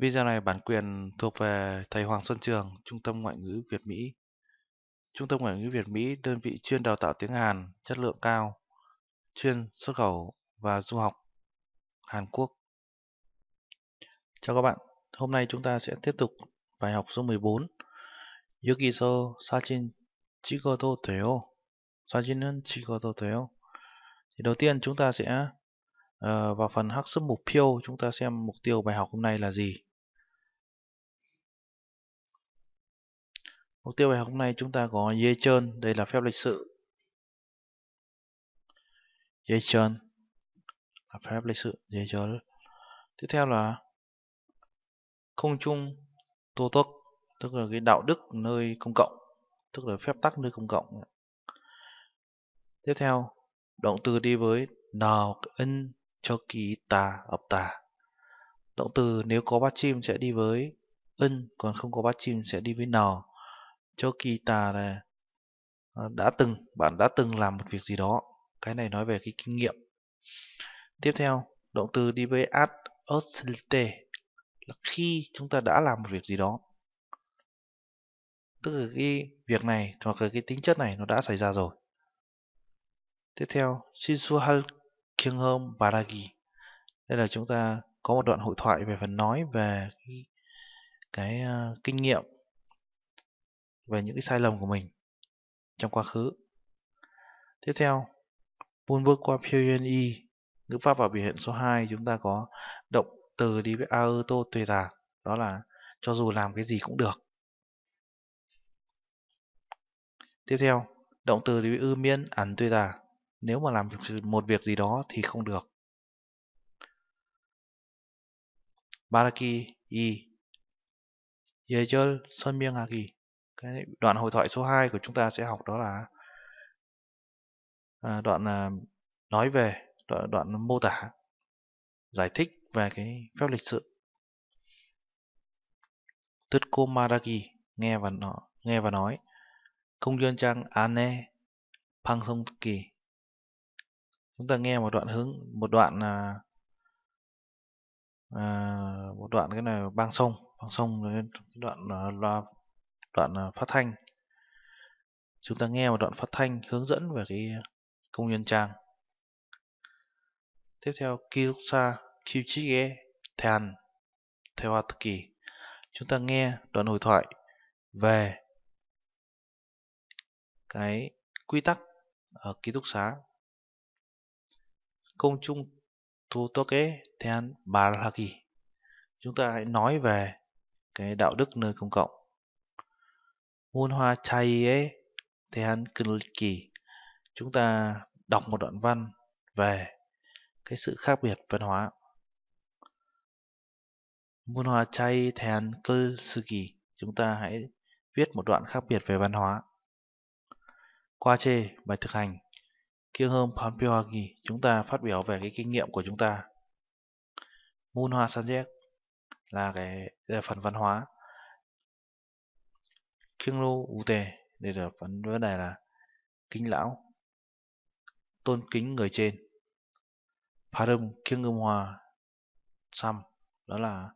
Video này bản quyền thuộc về thầy Hoàng Xuân Trường, Trung tâm Ngoại ngữ Việt Mỹ. Trung tâm Ngoại ngữ Việt Mỹ đơn vị chuyên đào tạo tiếng Hàn chất lượng cao, chuyên xuất khẩu và du học Hàn Quốc. Chào các bạn, hôm nay chúng ta sẽ tiếp tục bài học số 14. 여기서 사진 찍어도 돼요. 사진은 찍어도 돼요. Thì đầu tiên chúng ta sẽ uh, vào phần 학습 mục tiêu, chúng ta xem mục tiêu bài học hôm nay là gì. Mục tiêu bài học hôm nay chúng ta có dây trơn, đây là phép lịch sự. Dây trơn là phép lịch sự, dây trơn. Tiếp theo là không chung tô tốc, tức là cái đạo đức nơi công cộng, tức là phép tắc nơi công cộng. Tiếp theo, động từ đi với nào ân cho kỳ tà ập tà. Động từ nếu có bát chim sẽ đi với ân, còn không có bát chim sẽ đi với nào cho kỳ tà là đã từng bạn đã từng làm một việc gì đó cái này nói về cái kinh nghiệm tiếp theo động từ đi với ad hostilité là khi chúng ta đã làm một việc gì đó tức là cái việc này hoặc là cái tính chất này nó đã xảy ra rồi tiếp theo Sisuhal Kyunghom Baragi đây là chúng ta có một đoạn hội thoại về phần nói về cái, cái uh, kinh nghiệm về những cái sai lầm của mình trong quá khứ. Tiếp theo, buôn bước qua Pyuyen Y, ngữ pháp và biểu hiện số 2 chúng ta có động từ đi với aoto tùy tả, đó là cho dù làm cái gì cũng được. Tiếp theo, động từ đi với ư miên ẩn tùy tả, nếu mà làm một việc gì đó thì không được. Baraki y Yejol Sonmiangaki cái đoạn hội thoại số 2 của chúng ta sẽ học đó là à, đoạn à, nói về đoạn, đoạn mô tả giải thích về cái phép lịch sự Tutko Maragi nghe và nó nghe và nói công dân trang Ane Pang Kỳ chúng ta nghe một đoạn hướng một đoạn à, à, một đoạn cái này bang sông bang sông đoạn là đoạn ờ, phát thanh chúng ta nghe một đoạn phát thanh hướng dẫn về cái công nhân trang tiếp theo kiruksa kyuchige than thewatsuki chúng ta nghe đoạn hội thoại về cái quy tắc ở ký túc xá công chung tu Toke kế than baraki chúng ta hãy nói về cái đạo đức nơi công cộng 문화 차이에 대한 글 읽기 chúng ta đọc một đoạn văn về cái sự khác biệt văn hóa 문화 차이 대한 글 쓰기 chúng ta hãy viết một đoạn khác biệt về văn hóa qua 과제 bài thực hành hôm 경험 발표하기 chúng ta phát biểu về cái kinh nghiệm của chúng ta 문화 산책 là cái phần văn hóa khiêng lô ú tề đây là vấn vấn đề là kính lão tôn kính người trên phá đâm khiêng âm hòa xăm đó là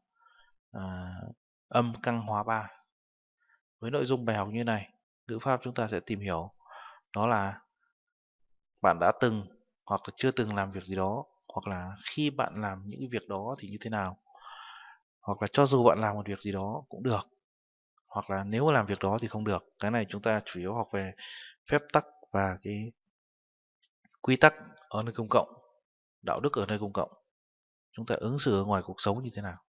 à, âm căng hóa ba với nội dung bài học như này ngữ pháp chúng ta sẽ tìm hiểu đó là bạn đã từng hoặc là chưa từng làm việc gì đó hoặc là khi bạn làm những việc đó thì như thế nào hoặc là cho dù bạn làm một việc gì đó cũng được hoặc là nếu làm việc đó thì không được cái này chúng ta chủ yếu học về phép tắc và cái quy tắc ở nơi công cộng đạo đức ở nơi công cộng chúng ta ứng xử ở ngoài cuộc sống như thế nào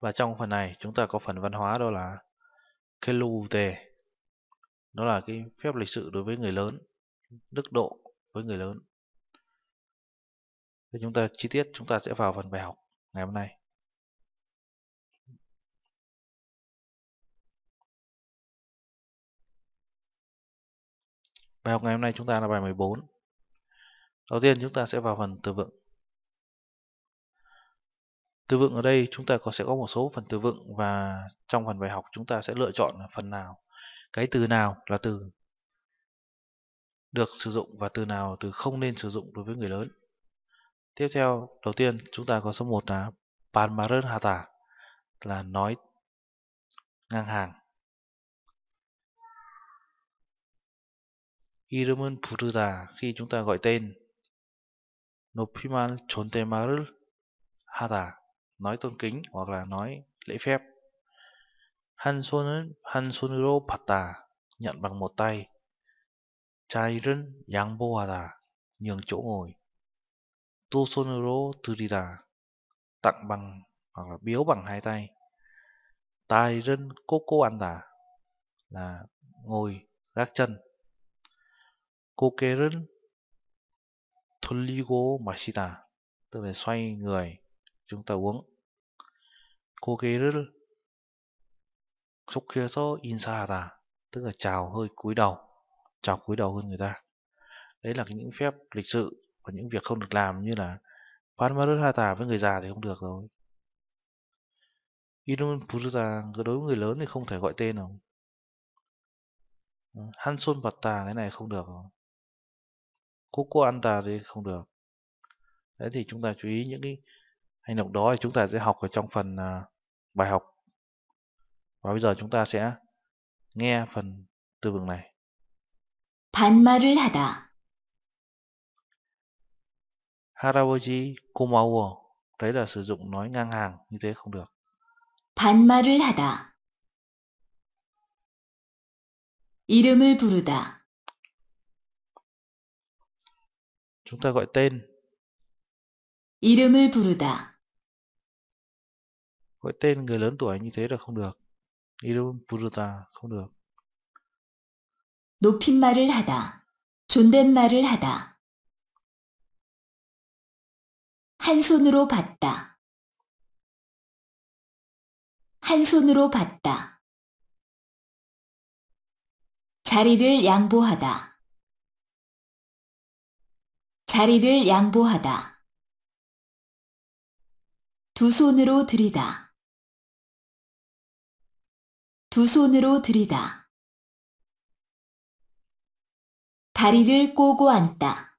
và trong phần này chúng ta có phần văn hóa đó là Kelute đó là cái phép lịch sự đối với người lớn đức độ với người lớn thì chúng ta chi tiết chúng ta sẽ vào phần bài học ngày hôm nay Bài học ngày hôm nay chúng ta là bài 14 Đầu tiên chúng ta sẽ vào phần từ vựng Từ vựng ở đây chúng ta có sẽ có một số phần từ vựng Và trong phần bài học chúng ta sẽ lựa chọn phần nào Cái từ nào là từ được sử dụng và từ nào từ không nên sử dụng đối với người lớn Tiếp theo đầu tiên chúng ta có số 1 là Panmaran Hata là nói ngang hàng 이름은 부르다 khi chúng ta gọi tên. 높임을 존댓말을 하다 nói tôn kính hoặc là nói lễ phép. 한 손은 한 손으로 받다 nhận bằng một tay. 자일은 양보하다 nhường chỗ ngồi. 두 손으로 들이다 tặng bằng hoặc là biếu bằng hai tay. Tài rân cố là ngồi gác chân. 고개를 돌리고 마시다. Tức là xoay người chúng ta uống. 고개를 속해서 인사하다. Tức là chào hơi cúi đầu. Chào cúi đầu hơn người ta. Đấy là những phép lịch sự và những việc không được làm như là Parmarutata với người già thì không được rồi. Inun Puruta, đối với người lớn thì không thể gọi tên đâu. Hanson Patta cái này không được rồi. Coco Anta thì không được đấy thì chúng ta chú ý những cái hành động đó thì chúng ta sẽ học ở trong phần à, bài học và bây giờ chúng ta sẽ nghe phần từ vựng này 반말을 하다 할아버지 고마워 đấy là sử dụng nói ngang hàng như thế không được 반말을 하다 이름을 부르다 Chúng ta gọi tên. 이름을 부르다. Gọi tên người lớn tuổi như thế là không được. 이름 부르다 không được. 높임말을 하다. 존댓말을 하다. 한 손으로 봤다. 한 손으로 봤다. 자리를 양보하다. 자리를 양보하다. 두 손으로 들이다. 두 손으로 들이다. 다리를 꼬고 앉다.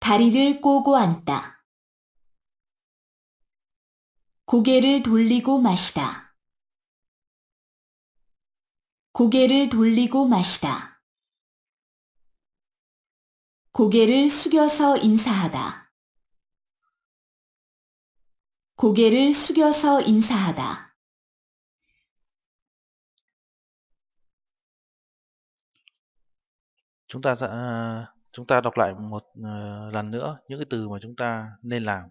다리를 꼬고 앉다. 고개를 돌리고 마시다. 고개를 돌리고 마시다. 고개를 숙여서 인사하다. 고개를 숙여서 인사하다. chúng ta uh, chúng ta đọc lại một uh, lần nữa những cái từ mà chúng ta nên làm.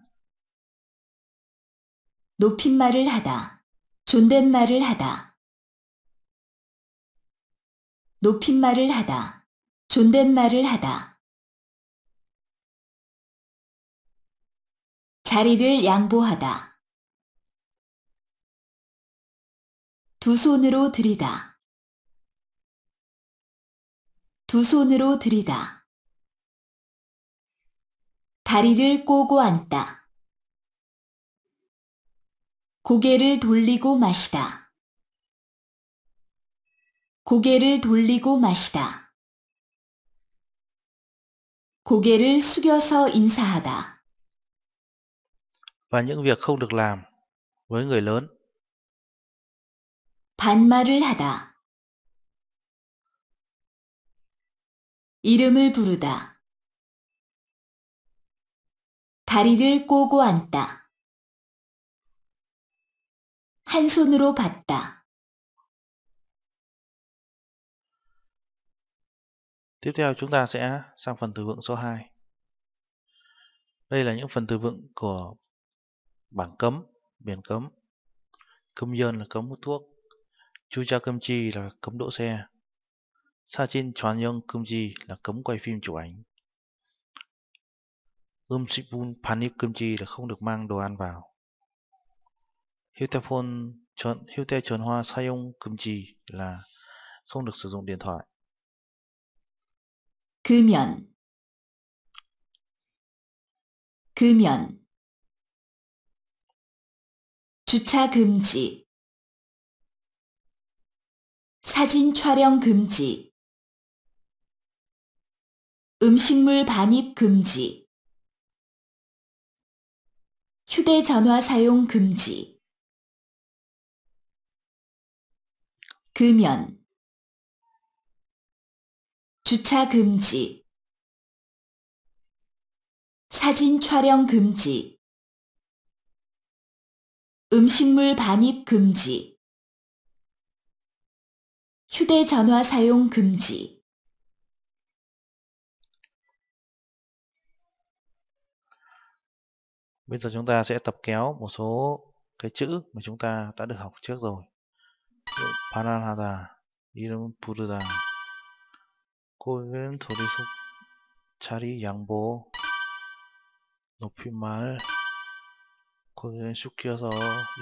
높임말을 하다. 존댓말을 하다. 높임말을 하다. 존댓말을 하다. 자리를 양보하다. 두 손으로 들이다. 두 손으로 들이다. 다리를 꼬고 앉다. 고개를 돌리고 마시다. 고개를 돌리고 마시다. 고개를 숙여서 인사하다. và những việc không được làm với người lớn. 반말을 하다. 이름을 부르다. 다리를 꼬고 앉다. 한 손으로 받다. Tiếp theo chúng ta sẽ sang phần từ vựng số 2. Đây là những phần từ vựng của bảng cấm biển cấm cấm dân là cấm hút thuốc chu cha cấm chi là cấm đỗ xe sa chin choan nhân cấm chi là cấm quay phim chụp ảnh um sipun panip cấm chi là không được mang đồ ăn vào Hutefon chọn Hute chuẩn hoa sai ông cấm chi là không được sử dụng điện thoại. Cứ nhận. 주차 금지 사진 촬영 금지 음식물 반입 금지 휴대전화 사용 금지 금연 주차 금지 사진 촬영 금지 음식물 반입 금지 휴대전화 사용 금지 Bây giờ chúng ta sẽ tập kéo một số cái chữ mà chúng ta đã được học trước rồi. 바나나다, 이름 부르다, 꼬이는 도리석, 자리 양보, 높임말, 고개는 숙여서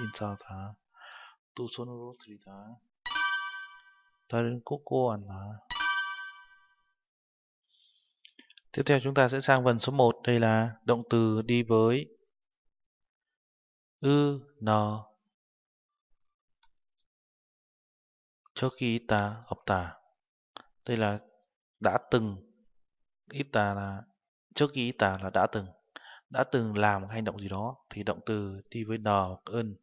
인사하다. 또 손으로 들이다. 다른 꽂고 안나. Tiếp theo chúng ta sẽ sang phần số 1. Đây là động từ đi với ư, n, ta học 없다. Đây là đã từng. ít ta là trước 저기 ta là đã từng đã từng làm hành động gì đó thì động từ đi với n hoặc ơn.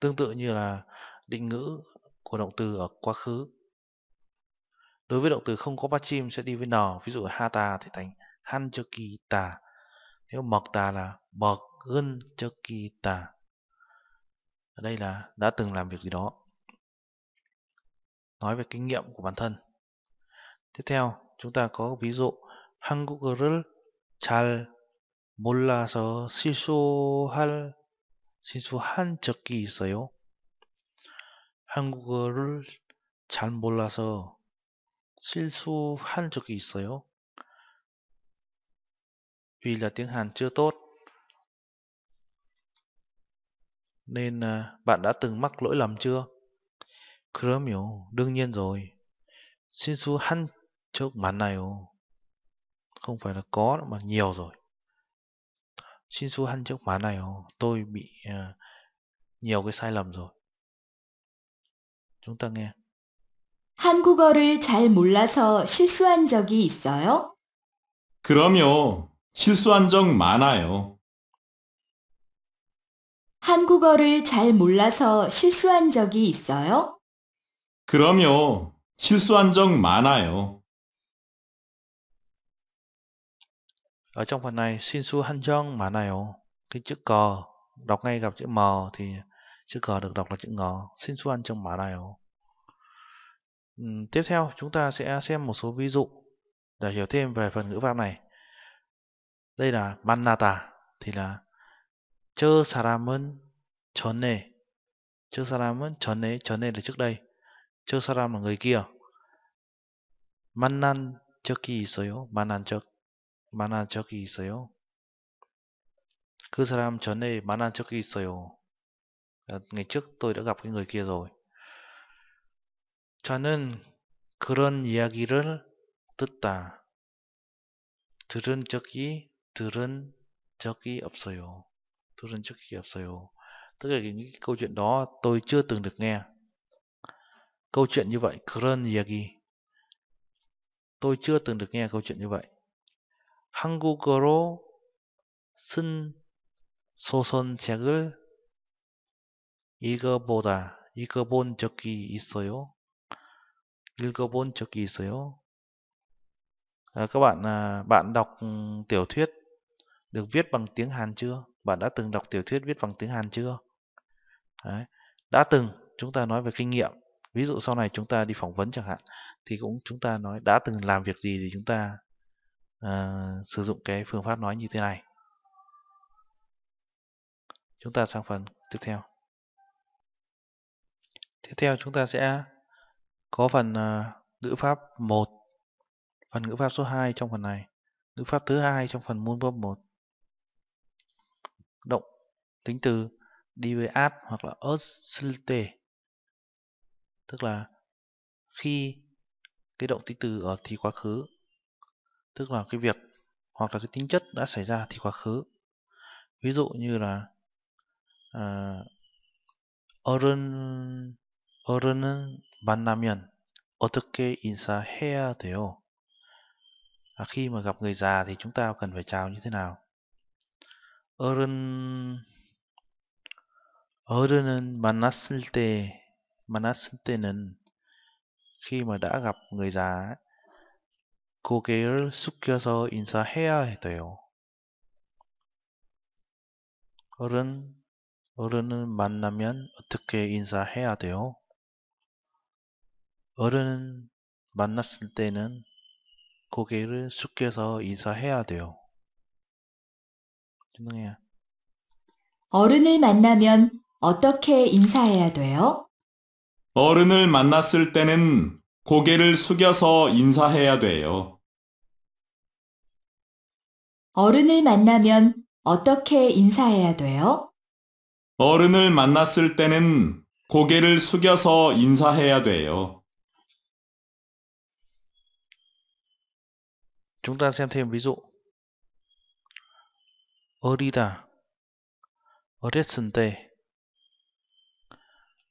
Tương tự như là định ngữ của động từ ở quá khứ. Đối với động từ không có chim sẽ đi với n, ví dụ hata thì thành hanchokita. Nếu mộc ta là mộc gân chokita. Ở đây là đã từng làm việc gì đó. Nói về kinh nghiệm của bản thân. Tiếp theo, chúng ta có ví dụ 한국어를 잘 몰라서 실수할 실수한 적이 있어요. 한국어를 잘 몰라서 실수한 적이 있어요. Vì là tiếng Hàn chưa tốt nên bạn đã từng mắc lỗi lầm chưa? 그럼요, đương nhiên rồi. 실수한 적 많아요. không phải là có mà nhiều rồi Shinsu Hanjuk 많아요 tôi bị uh, nhiều cái sai lầm rồi chúng ta nghe 한국어를 잘 몰라서 실수한 적이 있어요? 그럼요. 실수한 적 많아요. 한국어를 잘 몰라서 실수한 적이 있어요? 그럼요. 실수한 적 많아요. Ở trong phần này Shinsu Hanjong mã này cái chữ cò đọc ngay gặp chữ m thì chữ cò được đọc là chữ ngò Shinsu Hanjong mã này ừ, Tiếp theo chúng ta sẽ xem một số ví dụ để hiểu thêm về phần ngữ pháp này. Đây là Manata thì là chơ 사람은 전에 chơ 사람은 전에 전에 là trước đây. chơ 사람 là người kia. 만난 적이 있어요. 만난 적 만난 적이 있어요? 그 사람 전에 만난 적이 있어요. Ngày trước tôi đã gặp cái người kia rồi. 저는 그런 이야기를 듣다. 들은 적이 들은 적이 없어요. 들은 적이 없어요. Tức là những câu chuyện đó tôi chưa từng được nghe. Câu chuyện như vậy, 그런 이야기. Tôi chưa từng được nghe câu chuyện như vậy. 한국어로 쓴 소설책을 읽어보다 읽어본 적이 있어요. 읽어본 적이 있어요. các bạn à, bạn đọc tiểu thuyết được viết bằng tiếng Hàn chưa? Bạn đã từng đọc tiểu thuyết viết bằng tiếng Hàn chưa? Đấy. Đã từng chúng ta nói về kinh nghiệm. Ví dụ sau này chúng ta đi phỏng vấn chẳng hạn thì cũng chúng ta nói đã từng làm việc gì thì chúng ta Ờ, sử dụng cái phương pháp nói như thế này chúng ta sang phần tiếp theo tiếp theo chúng ta sẽ có phần uh, ngữ pháp 1 phần ngữ pháp số 2 trong phần này ngữ pháp thứ hai trong phần môn verb 1 động tính từ đi với at hoặc là oscilte tức là khi cái động tính từ ở thì quá khứ tức là cái việc hoặc là cái tính chất đã xảy ra thì quá khứ ví dụ như là 어른 어른은 만나면 어떻게 인사해야 돼요? À, khi mà gặp người già thì chúng ta cần phải chào như thế nào? 어른 어른은 만났을 때 만났을 때는 khi mà đã gặp người già ấy, 고개를 숙여서 인사해야 돼요. 어른, 어른을 만나면 어떻게 인사해야 돼요? 어른 만났을 때는 고개를 숙여서 인사해야 돼요. 진동이야. 어른을 만나면 어떻게 인사해야 돼요? 어른을 만났을 때는 고개를 숙여서 인사해야 돼요. 어른을 만나면 어떻게 인사해야 돼요? 어른을 만났을 때는 고개를 숙여서 인사해야 돼요. Chúng ta 어리다. 어렸을 때.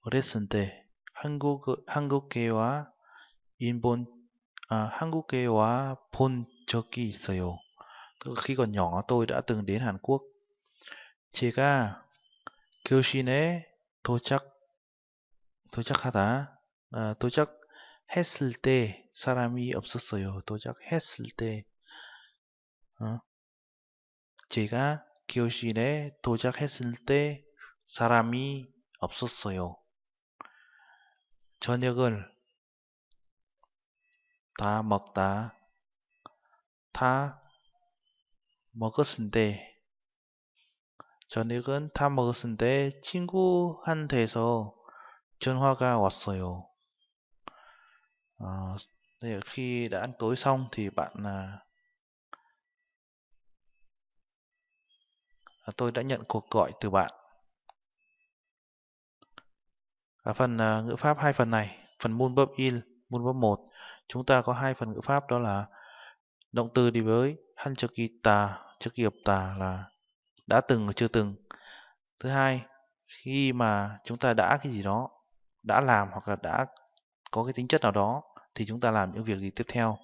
어렸을 때 한국 한국계와 일본 아 한국계와 본 적이 있어요. Từ khi còn nhỏ tôi đã từng đến Hàn Quốc. 제가 교신에 도착 도착하다 아, 도착했을 때 사람이 없었어요. 도착했을 때 어? 제가 교실에 도착했을 때 사람이 없었어요. 저녁을 다 먹다 다 먹었을 때 저녁은 다 먹었는데 친구한테서 전화가 왔어요. À, khi đã ăn tối xong thì bạn là à, tôi đã nhận cuộc gọi từ bạn. Ở phần à, ngữ pháp hai phần này, phần moonverb in, moonverb một, chúng ta có hai phần ngữ pháp đó là động từ đi với Hanchakita Chakiyapta là đã từng và chưa từng thứ hai khi mà chúng ta đã cái gì đó đã làm hoặc là đã có cái tính chất nào đó thì chúng ta làm những việc gì tiếp theo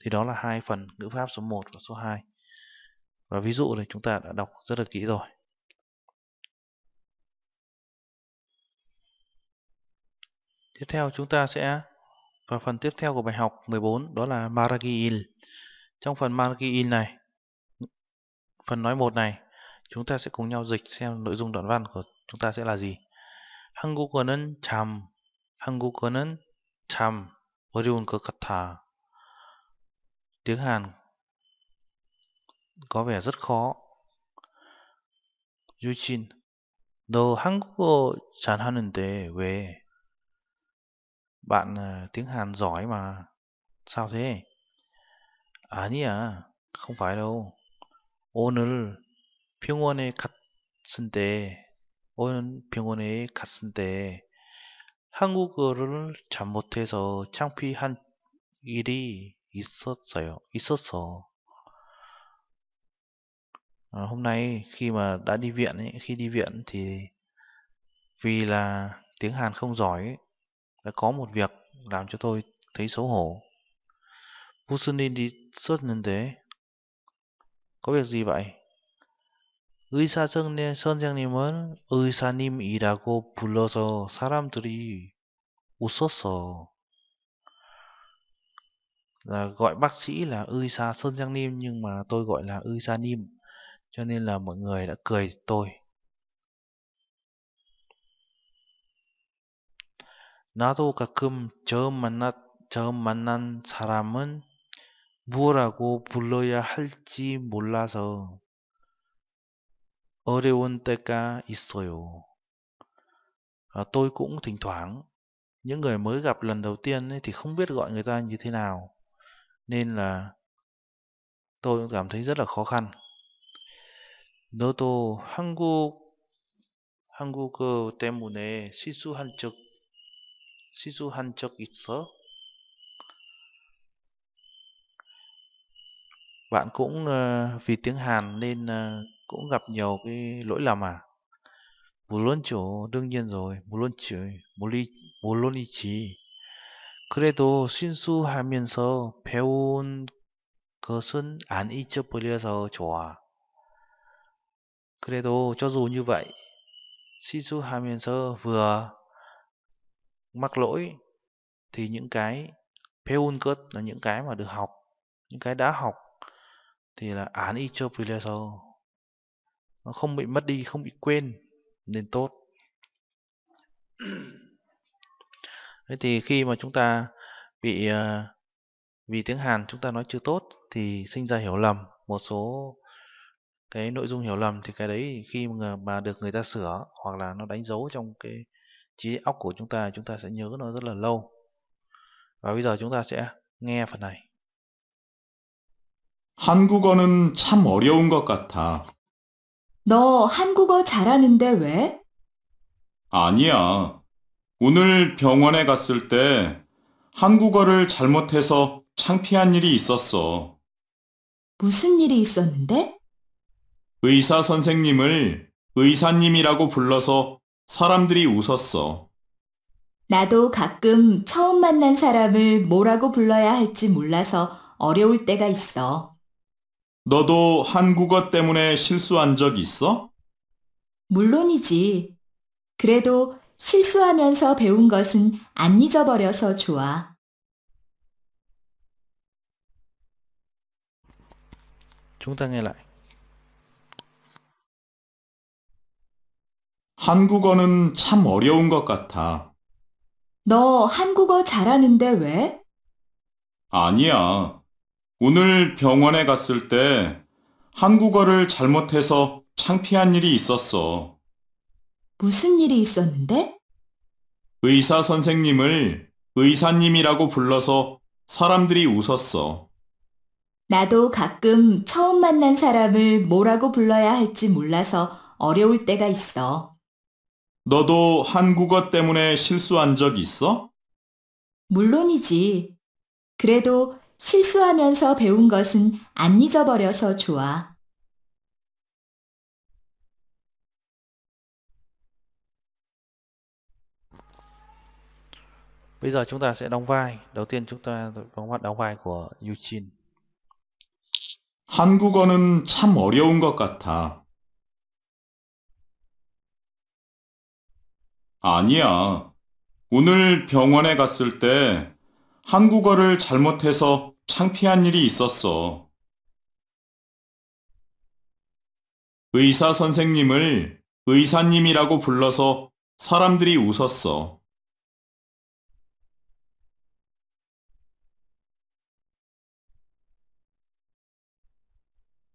thì đó là hai phần ngữ pháp số 1 và số 2 và ví dụ này chúng ta đã đọc rất là kỹ rồi tiếp theo chúng ta sẽ vào phần tiếp theo của bài học 14 đó là Maragil trong phần mark in này, phần nói một này, chúng ta sẽ cùng nhau dịch xem nội dung đoạn văn của chúng ta sẽ là gì. 한국어는 참, 한국어는 참 어려운 것 같아. Tiếng Hàn có vẻ rất khó. 유진, 너 한국어 잘하는데 왜? Bạn ờ, tiếng Hàn giỏi mà. Sao thế? 아니야. 그거 말요. 오늘 병원에 갔은데, 오늘 병원에 갔은데, 한국어를 잘못해서 창피한 일이 있었어요. 있었어. À, hôm nay khi mà đã đi viện ấy, khi đi viện thì vì là tiếng Hàn không giỏi ấy, đã có một việc làm cho tôi thấy xấu hổ. 무슨 일이 xuất nhân tế có việc gì vậy 의사 선생님은 의사님이라고 불러서 사람들이 웃었어. là gọi bác sĩ là ơi sa sơn giang nim nhưng mà tôi gọi là ơi sa nim cho nên là mọi người đã cười tôi 나도 가끔 처음 만나 처음 만난 사람은 무엇라고 불러야 할지 몰라서 어려운 때가 있어요. À, tôi cũng thỉnh thoảng những người mới gặp lần đầu tiên ấy, thì không biết gọi người ta như thế nào nên là tôi cũng cảm thấy rất là khó khăn. 너도 한국 한국어 때문에 시수한 적 시수한 적 있어? bạn cũng ờ, vì tiếng Hàn nên ờ, cũng gặp nhiều cái lỗi lầm à? luôn 물론죠. đương nhiên rồi. luôn 물론지. 물리 물론이지. 그래도 순수하면서 배운 것은 안 잊어버려서 좋아. 그래도 cho dù như vậy, 순수하면서 vừa mắc lỗi thì những cái 배운 것 là những cái mà được học, những cái đã học thì là án y cho Ichopileso nó không bị mất đi, không bị quên nên tốt. Thế thì khi mà chúng ta bị à, vì tiếng Hàn chúng ta nói chưa tốt thì sinh ra hiểu lầm một số cái nội dung hiểu lầm thì cái đấy khi mà được người ta sửa hoặc là nó đánh dấu trong cái trí óc của chúng ta chúng ta sẽ nhớ nó rất là lâu và bây giờ chúng ta sẽ nghe phần này 한국어는 참 어려운 것 같아. 너 한국어 잘하는데 왜? 아니야. 오늘 병원에 갔을 때 한국어를 잘못해서 창피한 일이 있었어. 무슨 일이 있었는데? 의사 선생님을 의사님이라고 불러서 사람들이 웃었어. 나도 가끔 처음 만난 사람을 뭐라고 불러야 할지 몰라서 어려울 때가 있어. 너도 한국어 때문에 실수한 적 있어? 물론이지. 그래도 실수하면서 배운 것은 안 잊어버려서 좋아. c h ú n 한국어는 참 어려운 것 같아. 너 한국어 잘하는데 왜? 아니야. 오늘 병원에 갔을 때 한국어를 잘못해서 창피한 일이 있었어. 무슨 일이 있었는데? 의사 선생님을 의사님이라고 불러서 사람들이 웃었어. 나도 가끔 처음 만난 사람을 뭐라고 불러야 할지 몰라서 어려울 때가 있어. 너도 한국어 때문에 실수한 적 있어? 물론이지. 그래도 실수하면서 배운 것은 안 잊어버려서 좋아. Bây giờ chúng ta sẽ đóng vai. Đầu tiên chúng ta có mắt đóng vai của Yuchin. 한국어는 참 어려운 것 같아. 아니야. 오늘 병원에 갔을 때 한국어를 잘못해서 창피한 일이 있었어. 의사 선생님을 의사님이라고 불러서 사람들이 웃었어.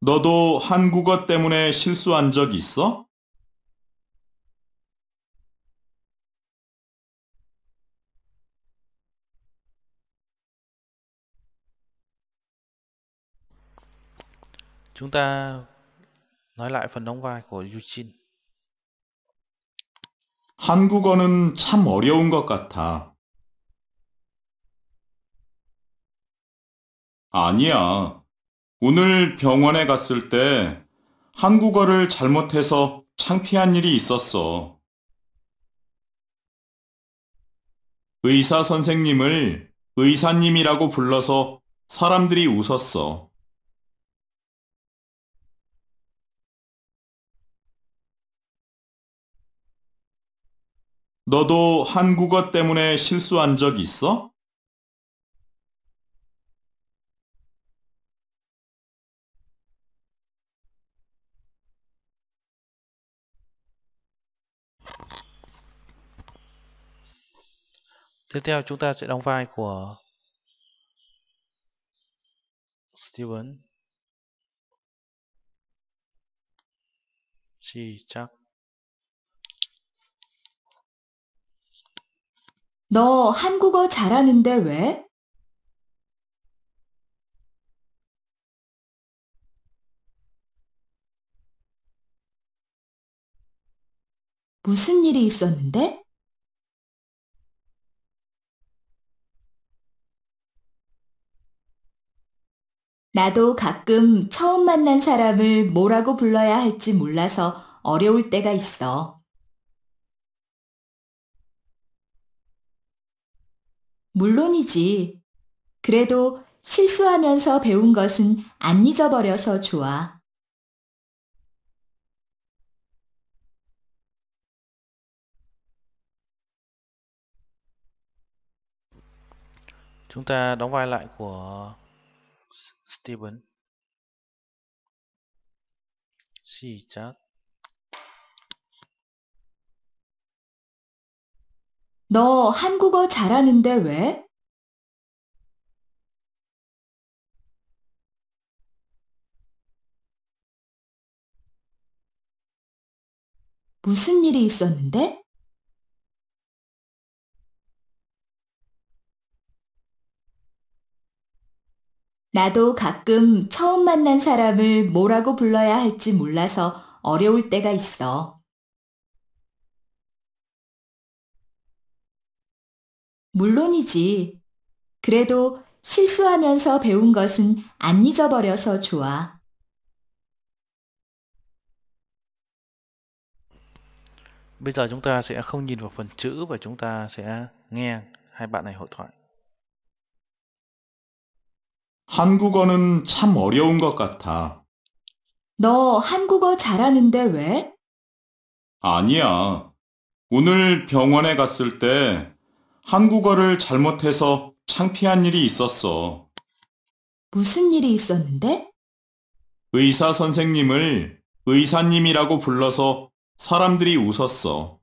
너도 한국어 때문에 실수한 적 있어? Chúng ta nói lại phần đóng vai của Yujin. 한국어는 참 어려운 것 같아. 아니야. 오늘 병원에 갔을 때 한국어를 잘못해서 창피한 일이 있었어. 의사 선생님을 의사님이라고 불러서 사람들이 웃었어. 너도 한국어 때문에 실수한 적 있어? Tiếp theo chúng ta sẽ đóng vai của Steven. 시작. 너 한국어 잘하는데 왜? 무슨 일이 있었는데? 나도 가끔 처음 만난 사람을 뭐라고 불러야 할지 몰라서 어려울 때가 있어. 물론이지. 그래도 실수하면서 배운 것은 안 잊어버려서 좋아. Chúng ta đóng vai lại của Steven. 시작. 너 한국어 잘하는데 왜? 무슨 일이 있었는데? 나도 가끔 처음 만난 사람을 뭐라고 불러야 할지 몰라서 어려울 때가 있어. 물론이지. 그래도 실수하면서 배운 것은 안 잊어버려서 좋아. Bây giờ chúng ta sẽ không nhìn vào phần chữ và chúng ta sẽ nghe hai bạn này hội thoại. 한국어는 참 어려운 것 같아. 너 한국어 잘하는데 왜? 아니야. 오늘 병원에 갔을 때 한국어를 잘못해서 창피한 일이 있었어. 무슨 일이 있었는데? 의사 선생님을 의사님이라고 불러서 사람들이 웃었어.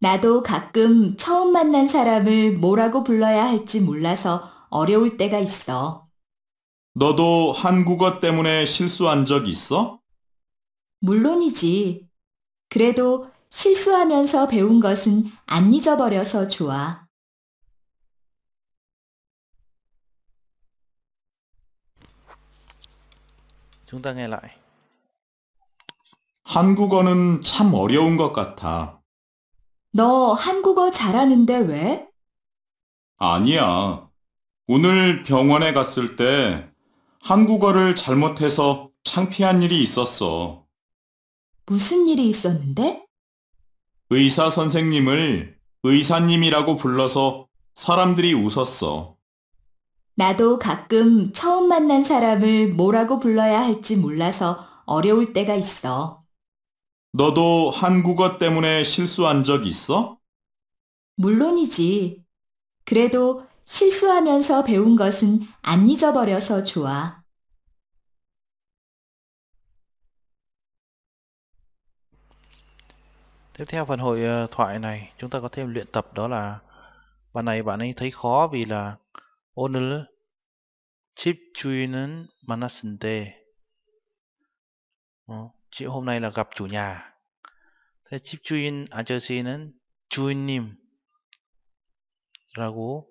나도 가끔 처음 만난 사람을 뭐라고 불러야 할지 몰라서 어려울 때가 있어. 너도 한국어 때문에 실수한 적 있어? 물론이지. 그래도 실수하면서 배운 것은 안 잊어버려서 좋아. chúng 한국어는 참 어려운 것 같아. 너 한국어 잘하는데 왜? 아니야. 오늘 병원에 갔을 때 한국어를 잘못해서 창피한 일이 있었어. 무슨 일이 있었는데? 의사 선생님을 의사님이라고 불러서 사람들이 웃었어. 나도 가끔 처음 만난 사람을 뭐라고 불러야 할지 몰라서 어려울 때가 있어. 너도 한국어 때문에 실수한 적 있어? 물론이지. 그래도 실수하면서 배운 것은 안 잊어버려서 좋아. Tiếp theo phần hội ờ, thoại này chúng ta có thêm luyện tập đó là bạn này bạn ấy thấy khó vì là 오늘 집 주인은 만났는데 어, chị hôm nay là gặp chủ nhà. Thế 집 주인 아저씨는 주인님라고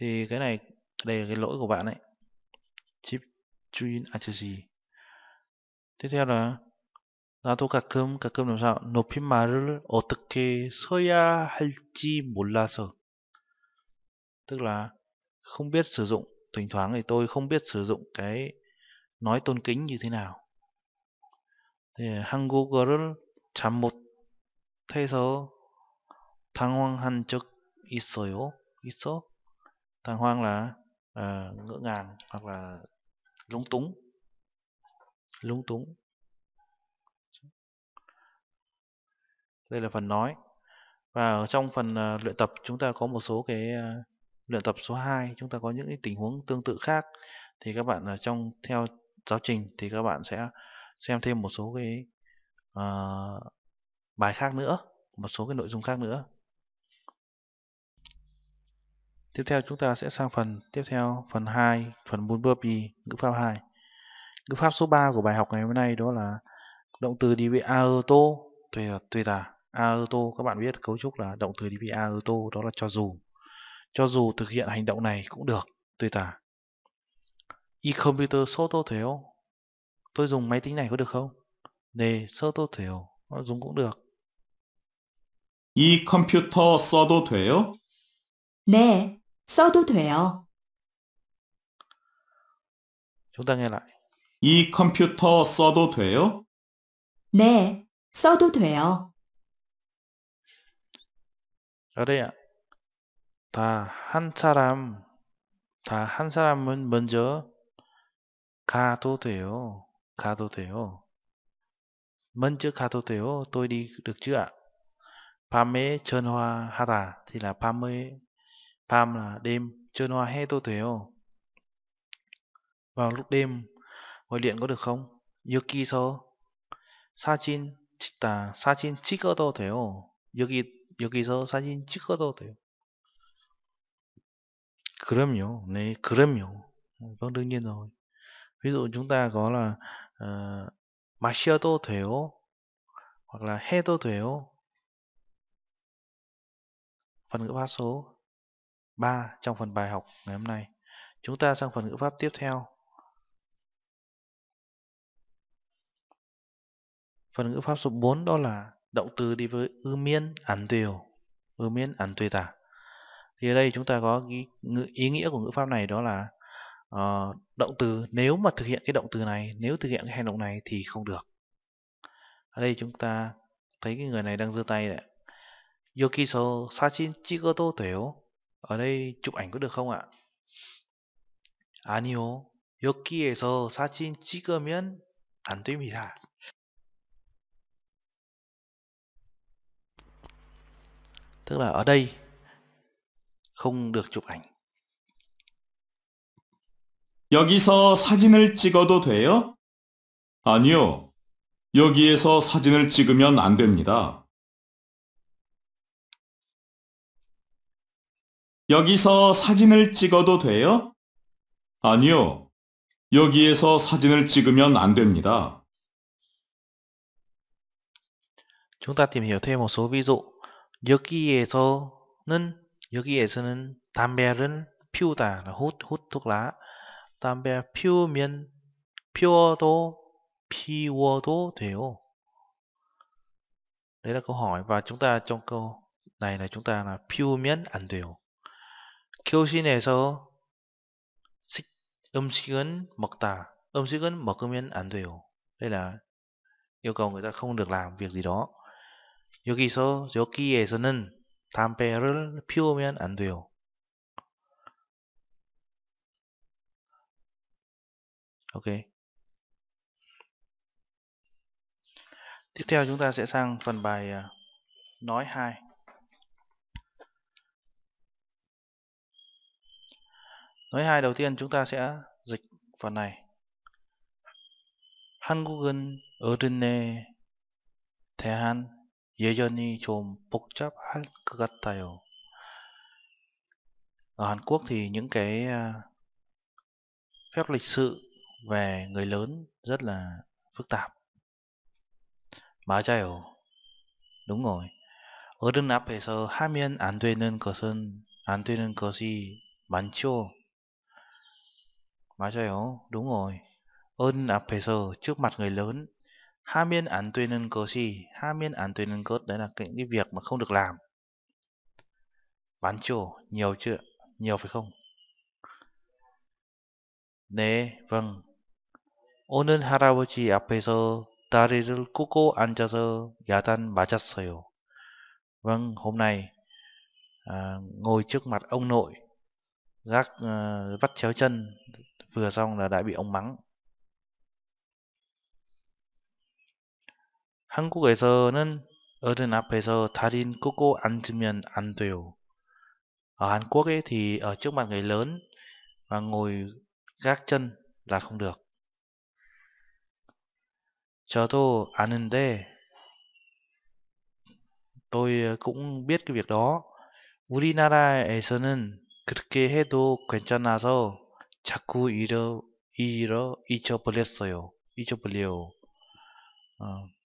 thì cái này đây là cái lỗi của bạn ấy. 집 주인 아저씨. Tiếp theo là 나도 가끔 가끔 항상 높임말을 어떻게 써야 할지 몰라서 tức là không biết sử dụng thỉnh thoảng thì tôi không biết sử dụng cái nói tôn kính như thế nào thì 한국어를 잘못 해서 당황한 적 있어요 있어 당황 là uh, ngỡ ngàng hoặc là lúng túng lúng túng đây là phần nói và ở trong phần ờ, luyện tập chúng ta có một số cái ờ, luyện tập số 2 chúng ta có những cái tình huống tương tự khác thì các bạn ở ờ, trong theo giáo trình thì các bạn sẽ xem thêm một số cái uh, bài khác nữa một số cái nội dung khác nữa tiếp theo chúng ta sẽ sang phần tiếp theo phần 2 phần bốn bước gì ngữ pháp 2 ngữ pháp số 3 của bài học ngày hôm nay đó là động từ đi với auto tùy tùy tà Auto, các bạn biết cấu trúc là động từ DP auto đó là cho dù. Cho dù thực hiện hành động này cũng được, tùy tả. Y computer số 써도 thiếu, Tôi dùng máy tính này có được không? 네, 써도 돼요. Dùng cũng được. Y computer 이 컴퓨터 써도 돼요? 네, 써도 돼요. Chúng ta nghe lại. 이 컴퓨터 써도 돼요? 네, 써도 돼요. 그래야 다한 사람 다 한 사람은 먼저 가도 돼요. 가도 돼요. 먼저 가도 돼요. Tôi đi 밤에 전화하다 thì 밤에 밤 l 림 전화해도 돼요. Vào lúc đêm gọi điện có được không? 여기서 사진 찍다 사진 찍어도 돼요. 여기 여기서 사진 찍어도 돼요. 그럼요. 네, 그럼요. Vâng đương nhiên rồi. Ví dụ chúng ta có là uh, 마셔도 돼요. hoặc là 해도 돼요. Phần ngữ pháp số 3 trong phần bài học ngày hôm nay. Chúng ta sang phần ngữ pháp tiếp theo. Phần ngữ pháp số 4 đó là động từ đi với ư miên ăn tiêu ư miên ăn tuệ tả thì ở đây chúng ta có ý, nghĩa của ngữ pháp này đó là uh, động từ nếu mà thực hiện cái động từ này nếu thực hiện cái hành động này thì không được ở đây chúng ta thấy cái người này đang giơ tay đấy yokiso sachin chikoto tuếu ở đây chụp ảnh có được không ạ Anio 아니요 여기에서 사진 찍으면 안 됩니다 tức là ở đây không được chụp ảnh. 여기서 사진을 찍어도 돼요? 아니요. 여기에서 사진을 찍으면 안 됩니다. 여기서 사진을 찍어도 돼요? 아니요. 여기에서 사진을 찍으면 안 됩니다. Chúng ta tìm hiểu thêm một số ví dụ 여기에서는 여기에서는 담배를 피우다 훗훗 독라 담배 피우면 피워도 피워도 돼요. Đấy là câu hỏi và chúng ta trong câu này là chúng ta là 피우면 안 돼요. 교실에서 음식은 먹다. 음식은 먹으면 안 돼요. Đây là yêu cầu người ta không được làm việc gì đó. 여기서 여기에서는 담배를 피우면 안 돼요. Ok. Tiếp theo chúng ta sẽ sang phần bài à, nói 2. Nói 2 đầu tiên chúng ta sẽ dịch phần này. 한국은 어른에 대한 예전이 좀 복잡할 것 같아요. Ở Hàn Quốc thì những cái à, phép lịch sự về người lớn rất là phức tạp. 맞아요. Đúng rồi. 어른 앞에서 하면 안 되는 것은 안 되는 것이 많죠. 맞아요. Đúng rồi. Ơn 앞에서 trước mặt người lớn 하면 안 되는 것이 하면 안 되는 것 đấy là cái, cái việc mà không được làm 많죠 nhiều chưa nhiều phải không 네 vâng 오늘 할아버지 앞에서 다리를 꿇고 앉아서 야단 맞았어요 vâng hôm nay à, ngồi trước mặt ông nội gác à, vắt chéo chân vừa xong là đã bị ông mắng 한국에서는 어른 앞에서 다리는 끄고 앉으면 안 돼요. Ở Hàn Quốc ấy thì ở trước mặt người lớn mà ngồi gác chân là không được. 저도 아는데 tôi cũng biết cái việc đó. 우리나라에서는 그렇게 해도 괜찮아서 자꾸 잃어, 잃어, 잊어버렸어요. 잊어버려요. 어.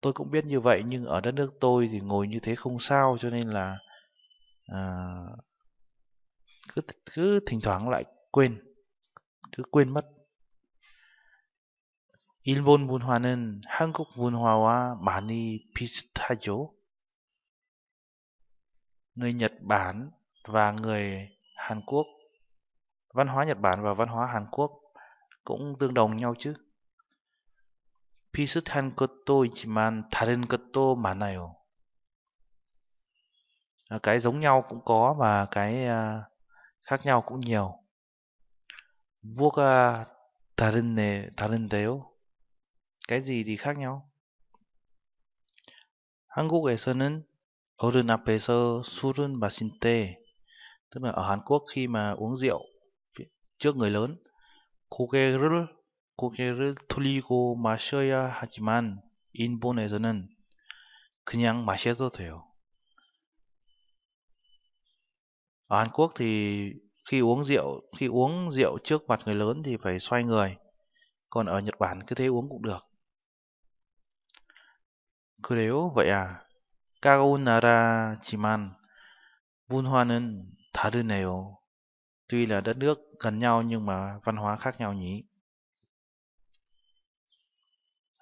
tôi cũng biết như vậy nhưng ở đất nước tôi thì ngồi như thế không sao cho nên là à, cứ cứ thỉnh thoảng lại quên cứ quên mất 일본 문화는 한국 문화와 많이 비슷하죠. Người Nhật Bản và người Hàn Quốc, văn hóa Nhật Bản và văn hóa Hàn Quốc cũng tương đồng nhau chứ. 비슷한 것도 있지만 다른 것도 많아요. Cái giống nhau cũng có và cái à, khác nhau cũng nhiều. 뭐가 다른데, 다른데요? cái gì thì khác nhau? 한국에서는 어른 앞에서 술은 마실 때 tức là ở Hàn Quốc khi mà uống rượu trước người lớn 고개를 고개를 돌리고 마셔야 하지만 인본에서는 그냥 마셔도 돼요. Ở Hàn Quốc thì khi uống rượu khi uống rượu trước mặt người lớn thì phải xoay người. Còn ở Nhật Bản cứ thế uống cũng được. 그래요? vậy à? 까운 나라지만 문화는 다르네요. Tuy là đất nước gần nhau nhưng mà văn hóa khác nhau nhỉ.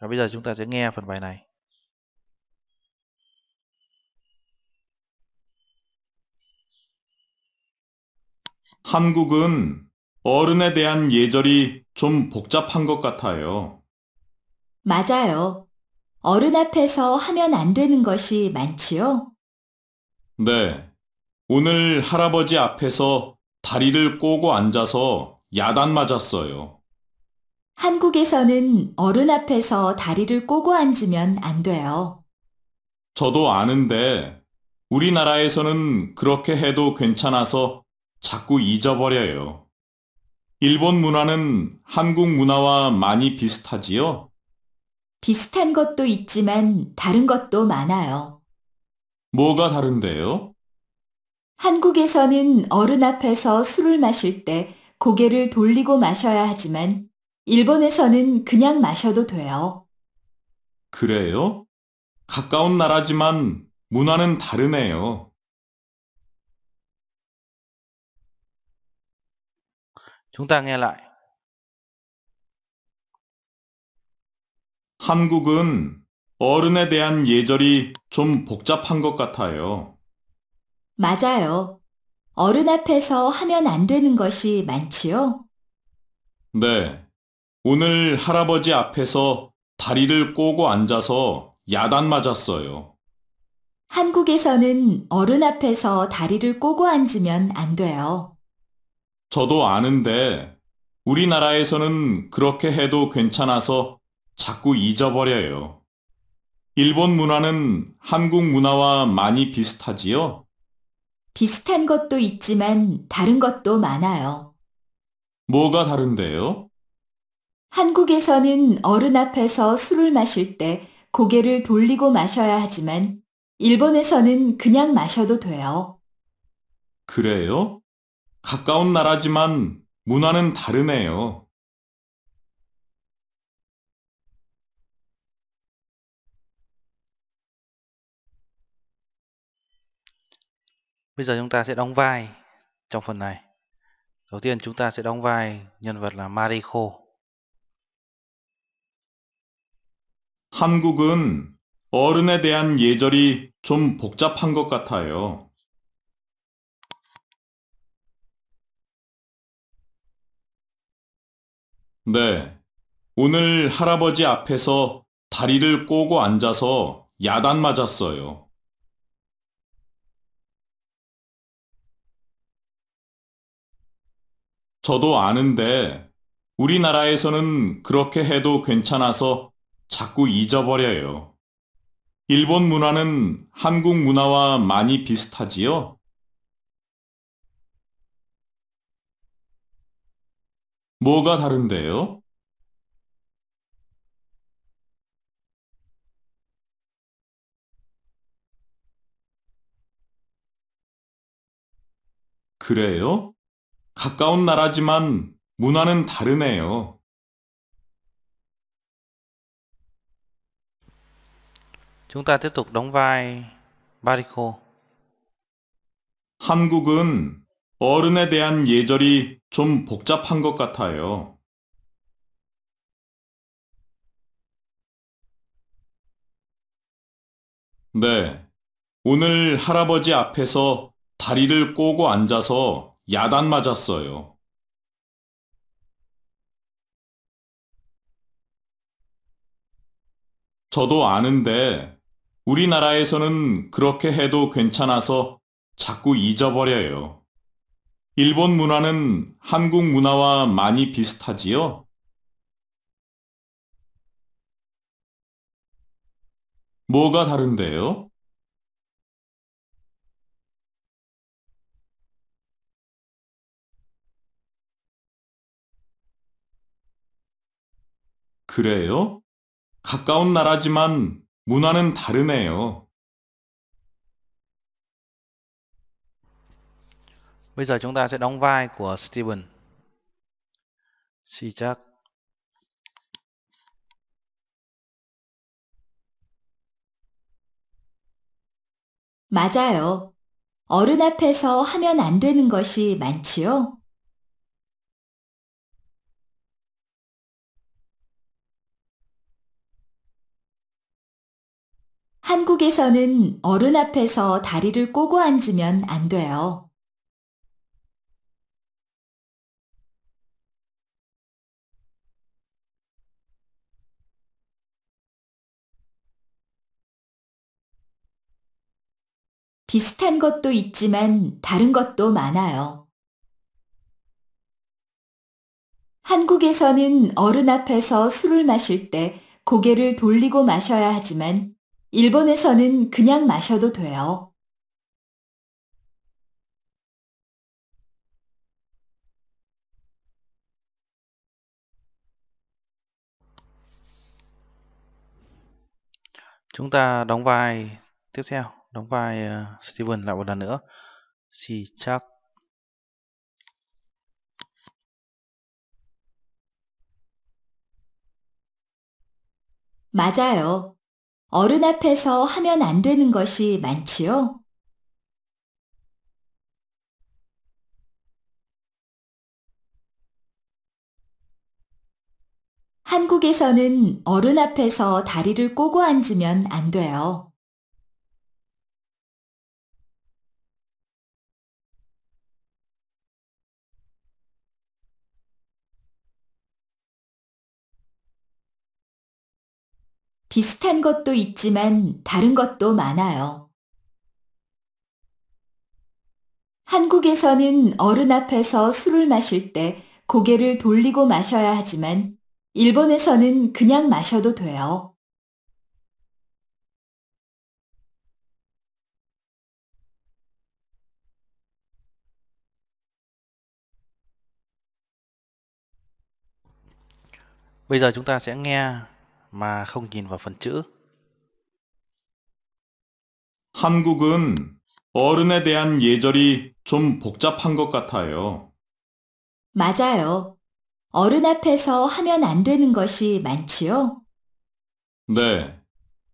Và bây giờ chúng ta sẽ nghe phần bài này. 한국은 어른에 대한 예절이 좀 복잡한 것 같아요. 맞아요. 어른 앞에서 하면 안 되는 것이 많지요? 네. 오늘 할아버지 앞에서 다리를 꼬고 앉아서 야단 맞았어요. 한국에서는 어른 앞에서 다리를 꼬고 앉으면 안 돼요. 저도 아는데 우리나라에서는 그렇게 해도 괜찮아서 자꾸 잊어버려요. 일본 문화는 한국 문화와 많이 비슷하지요? 비슷한 것도 있지만 다른 것도 많아요. 뭐가 다른데요? 한국에서는 어른 앞에서 술을 마실 때 고개를 돌리고 마셔야 하지만 일본에서는 그냥 마셔도 돼요. 그래요? 가까운 나라지만 문화는 다르네요. Chúng 한국은 어른에 대한 예절이 좀 복잡한 것 같아요. 맞아요. 어른 앞에서 하면 안 되는 것이 많지요? 네. 오늘 할아버지 앞에서 다리를 꼬고 앉아서 야단 맞았어요. 한국에서는 어른 앞에서 다리를 꼬고 앉으면 안 돼요. 저도 아는데 우리나라에서는 그렇게 해도 괜찮아서 자꾸 잊어버려요. 일본 문화는 한국 문화와 많이 비슷하지요? 비슷한 것도 있지만 다른 것도 많아요. 뭐가 다른데요? 한국에서는 어른 앞에서 술을 마실 때 고개를 돌리고 마셔야 하지만 일본에서는 그냥 마셔도 돼요. 그래요? 가까운 나라지만 문화는 다르네요. Bây giờ chúng ta sẽ đóng vai trong phần này. Đầu tiên chúng ta sẽ đóng vai nhân vật là Mariko. 한국은 어른에 대한 예절이 좀 복잡한 것 같아요. 네. 오늘 할아버지 앞에서 다리를 꼬고 앉아서 야단 맞았어요. 저도 아는데 우리나라에서는 그렇게 해도 괜찮아서 자꾸 잊어버려요. 일본 문화는 한국 문화와 많이 비슷하지요? 뭐가 다른데요? 그래요? 가까운 나라지만 문화는 다르네요. Chúng ta tiếp tục đóng vai Barico. 한국은 어른에 대한 예절이 좀 복잡한 것 같아요. 네. 오늘 할아버지 앞에서 다리를 꼬고 앉아서 야단 맞았어요. 저도 아는데 우리나라에서는 그렇게 해도 괜찮아서 자꾸 잊어버려요. 일본 문화는 한국 문화와 많이 비슷하지요? 뭐가 다른데요? 그래요? 가까운 나라지만 문화는 다르네요. Bây giờ chúng ta sẽ đóng vai của Steven. Sijak. 맞아요. 어른 앞에서 하면 안 되는 것이 많지요. 한국에서는 어른 앞에서 다리를 꼬고 앉으면 안 돼요. 비슷한 것도 있지만 다른 것도 많아요. 한국에서는 어른 앞에서 술을 마실 때 고개를 돌리고 마셔야 하지만 일본에서는 그냥 마셔도 돼요. c h ú n ta đóng vai tiếp theo, đóng vai Steven lại một lần nữa. 시작 맞아요. 어른 앞에서 하면 안 되는 것이 많지요? 한국에서는 어른 앞에서 다리를 꼬고 앉으면 안 돼요. 비슷한 것도 있지만 다른 것도 많아요. 한국에서는 어른 앞에서 술을 마실 때 고개를 돌리고 마셔야 하지만 일본에서는 그냥 마셔도 돼요. Bây giờ chúng ta sẽ nghe mà không nhìn vào phần chữ. 한국은 어른에 대한 예절이 좀 복잡한 것 같아요. 맞아요. 어른 앞에서 하면 안 되는 것이 많지요? 네.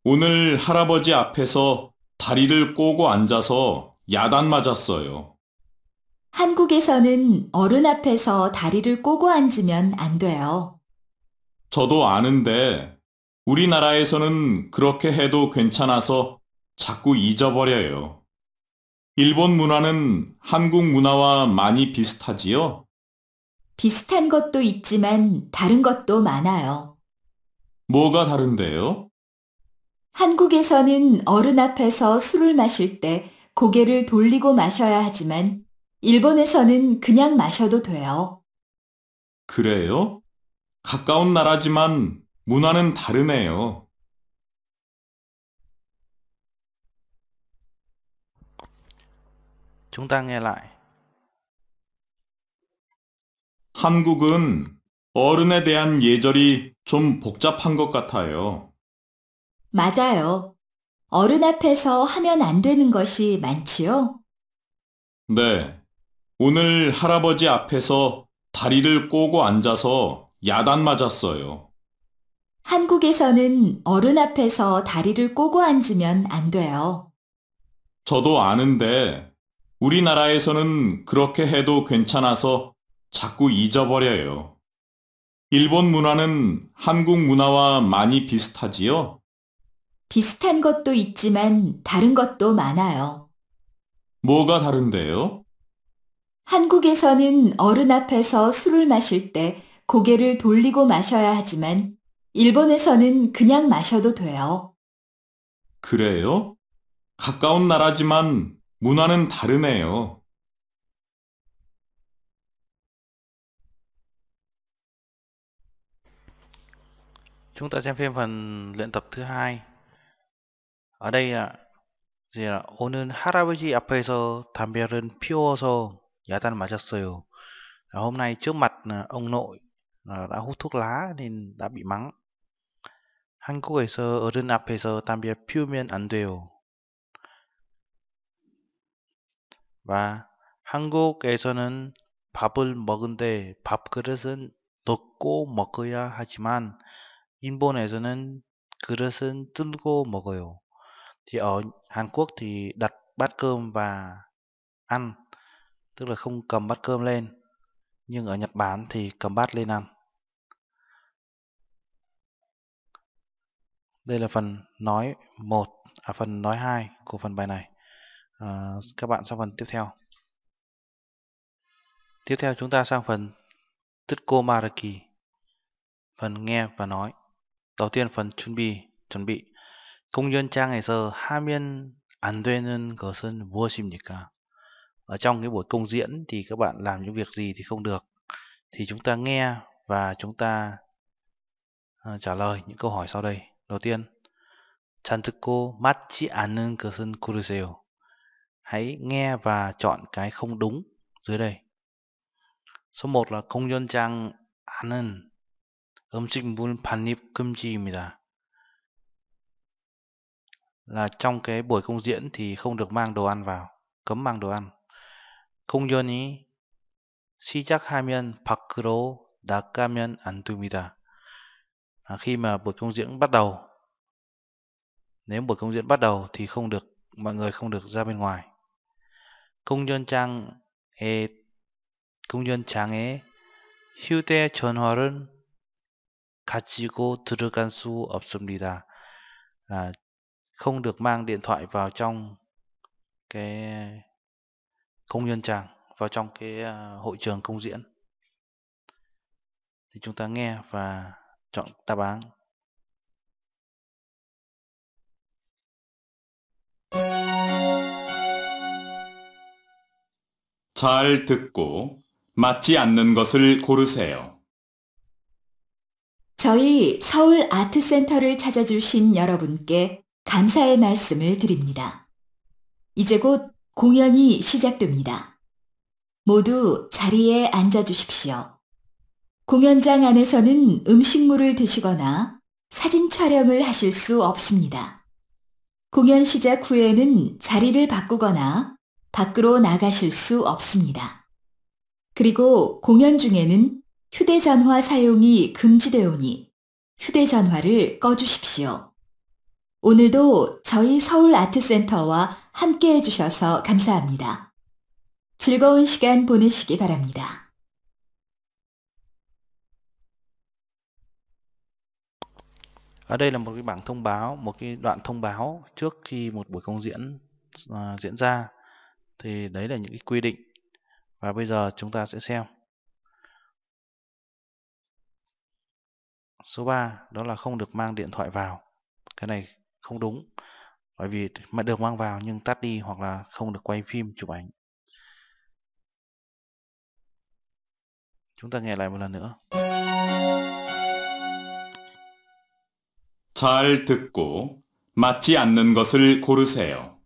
오늘 할아버지 앞에서 다리를 꼬고 앉아서 야단 맞았어요. 한국에서는 어른 앞에서 다리를 꼬고 앉으면 안 돼요. 저도 아는데 우리나라에서는 그렇게 해도 괜찮아서 자꾸 잊어버려요. 일본 문화는 한국 문화와 많이 비슷하지요? 비슷한 것도 있지만 다른 것도 많아요. 뭐가 다른데요? 한국에서는 어른 앞에서 술을 마실 때 고개를 돌리고 마셔야 하지만 일본에서는 그냥 마셔도 돼요. 그래요? 가까운 나라지만 문화는 다르네요. Chúng 한국은 어른에 대한 예절이 좀 복잡한 것 같아요. 맞아요. 어른 앞에서 하면 안 되는 것이 많지요? 네. 오늘 할아버지 앞에서 다리를 꼬고 앉아서 야단 맞았어요. 한국에서는 어른 앞에서 다리를 꼬고 앉으면 안 돼요. 저도 아는데 우리나라에서는 그렇게 해도 괜찮아서 자꾸 잊어버려요. 일본 문화는 한국 문화와 많이 비슷하지요? 비슷한 것도 있지만 다른 것도 많아요. 뭐가 다른데요? 한국에서는 어른 앞에서 술을 마실 때 고개를 돌리고 마셔야 하지만 일본에서는 그냥 마셔도 돼요. 그래요? 가까운 나라지만 문화는 다르네요. Chúng ta xem thêm phần luyện tập thứ hai. Ở đây là gì là 오늘 할아버지 앞에서 담배를 피워서 야단을 맞았어요. Hôm nay trước mặt ông nội đã hút thuốc lá nên đã bị mắng. 한국에서 어른 앞에서 담배 피우면 안 돼요. 와, 한국에서는 밥을 먹은데 밥그릇은 넣고 먹어야 하지만 일본에서는 그릇은 들고 먹어요. Thì ở Hàn Quốc thì đặt bát cơm và ăn, tức là không cầm bát cơm lên. Nhưng ở Nhật Bản thì cầm bát lên ăn. Đây là phần nói một, à phần nói 2 của phần bài này. À, các bạn sang phần tiếp theo. Tiếp theo chúng ta sang phần Titko Maraki. Phần nghe và nói. Đầu tiên phần chuẩn bị, chuẩn bị. trang ngày giờ, hai miên, ăn cờ sơn vua 되는 것은 무엇입니까? Ở trong cái buổi công diễn thì các bạn làm những việc gì thì không được. Thì chúng ta nghe và chúng ta à, trả lời những câu hỏi sau đây đầu tiên 잘 듣고 맞지 않는 것은 고르세요. Hãy nghe và chọn cái không đúng dưới đây. Số 1 là 공연장 안은 음식물 반입 금지입니다. Là trong cái buổi công diễn thì không được mang đồ ăn vào, cấm mang đồ ăn. 공연이 시작하면 밖으로 나가면 안 됩니다. À, khi mà buổi công diễn bắt đầu nếu buổi công diễn bắt đầu thì không được mọi người không được ra bên ngoài công nhân trang 에 e, 공연장에 e, 휴대 전화를 가지고 들어갈 수 없습니다. là không được mang điện thoại vào trong cái công nhân trang, vào trong cái à, hội trường công diễn thì chúng ta nghe và chọn đáp án 잘 듣고 맞지 않는 것을 고르세요. 저희 서울 아트센터를 찾아주신 여러분께 감사의 말씀을 드립니다. 이제 곧 공연이 시작됩니다. 모두 자리에 앉아 주십시오. 공연장 안에서는 음식물을 드시거나 사진 촬영을 하실 수 없습니다. 공연 시작 후에는 자리를 바꾸거나 밖으로 나가실 수 없습니다. 그리고 공연 중에는 휴대전화 사용이 금지되오니 휴대전화를 꺼주십시오. 오늘도 저희 서울아트센터와 함께 해주셔서 감사합니다. 즐거운 시간 보내시기 바랍니다. ở đây là một cái bảng thông báo một cái đoạn thông báo trước khi một buổi công diễn uh, diễn ra thì đấy là những cái quy định và bây giờ chúng ta sẽ xem số 3 đó là không được mang điện thoại vào cái này không đúng bởi vì mà được mang vào nhưng tắt đi hoặc là không được quay phim chụp ảnh chúng ta nghe lại một lần nữa 잘 듣고 맞지 않는 것을 고르세요.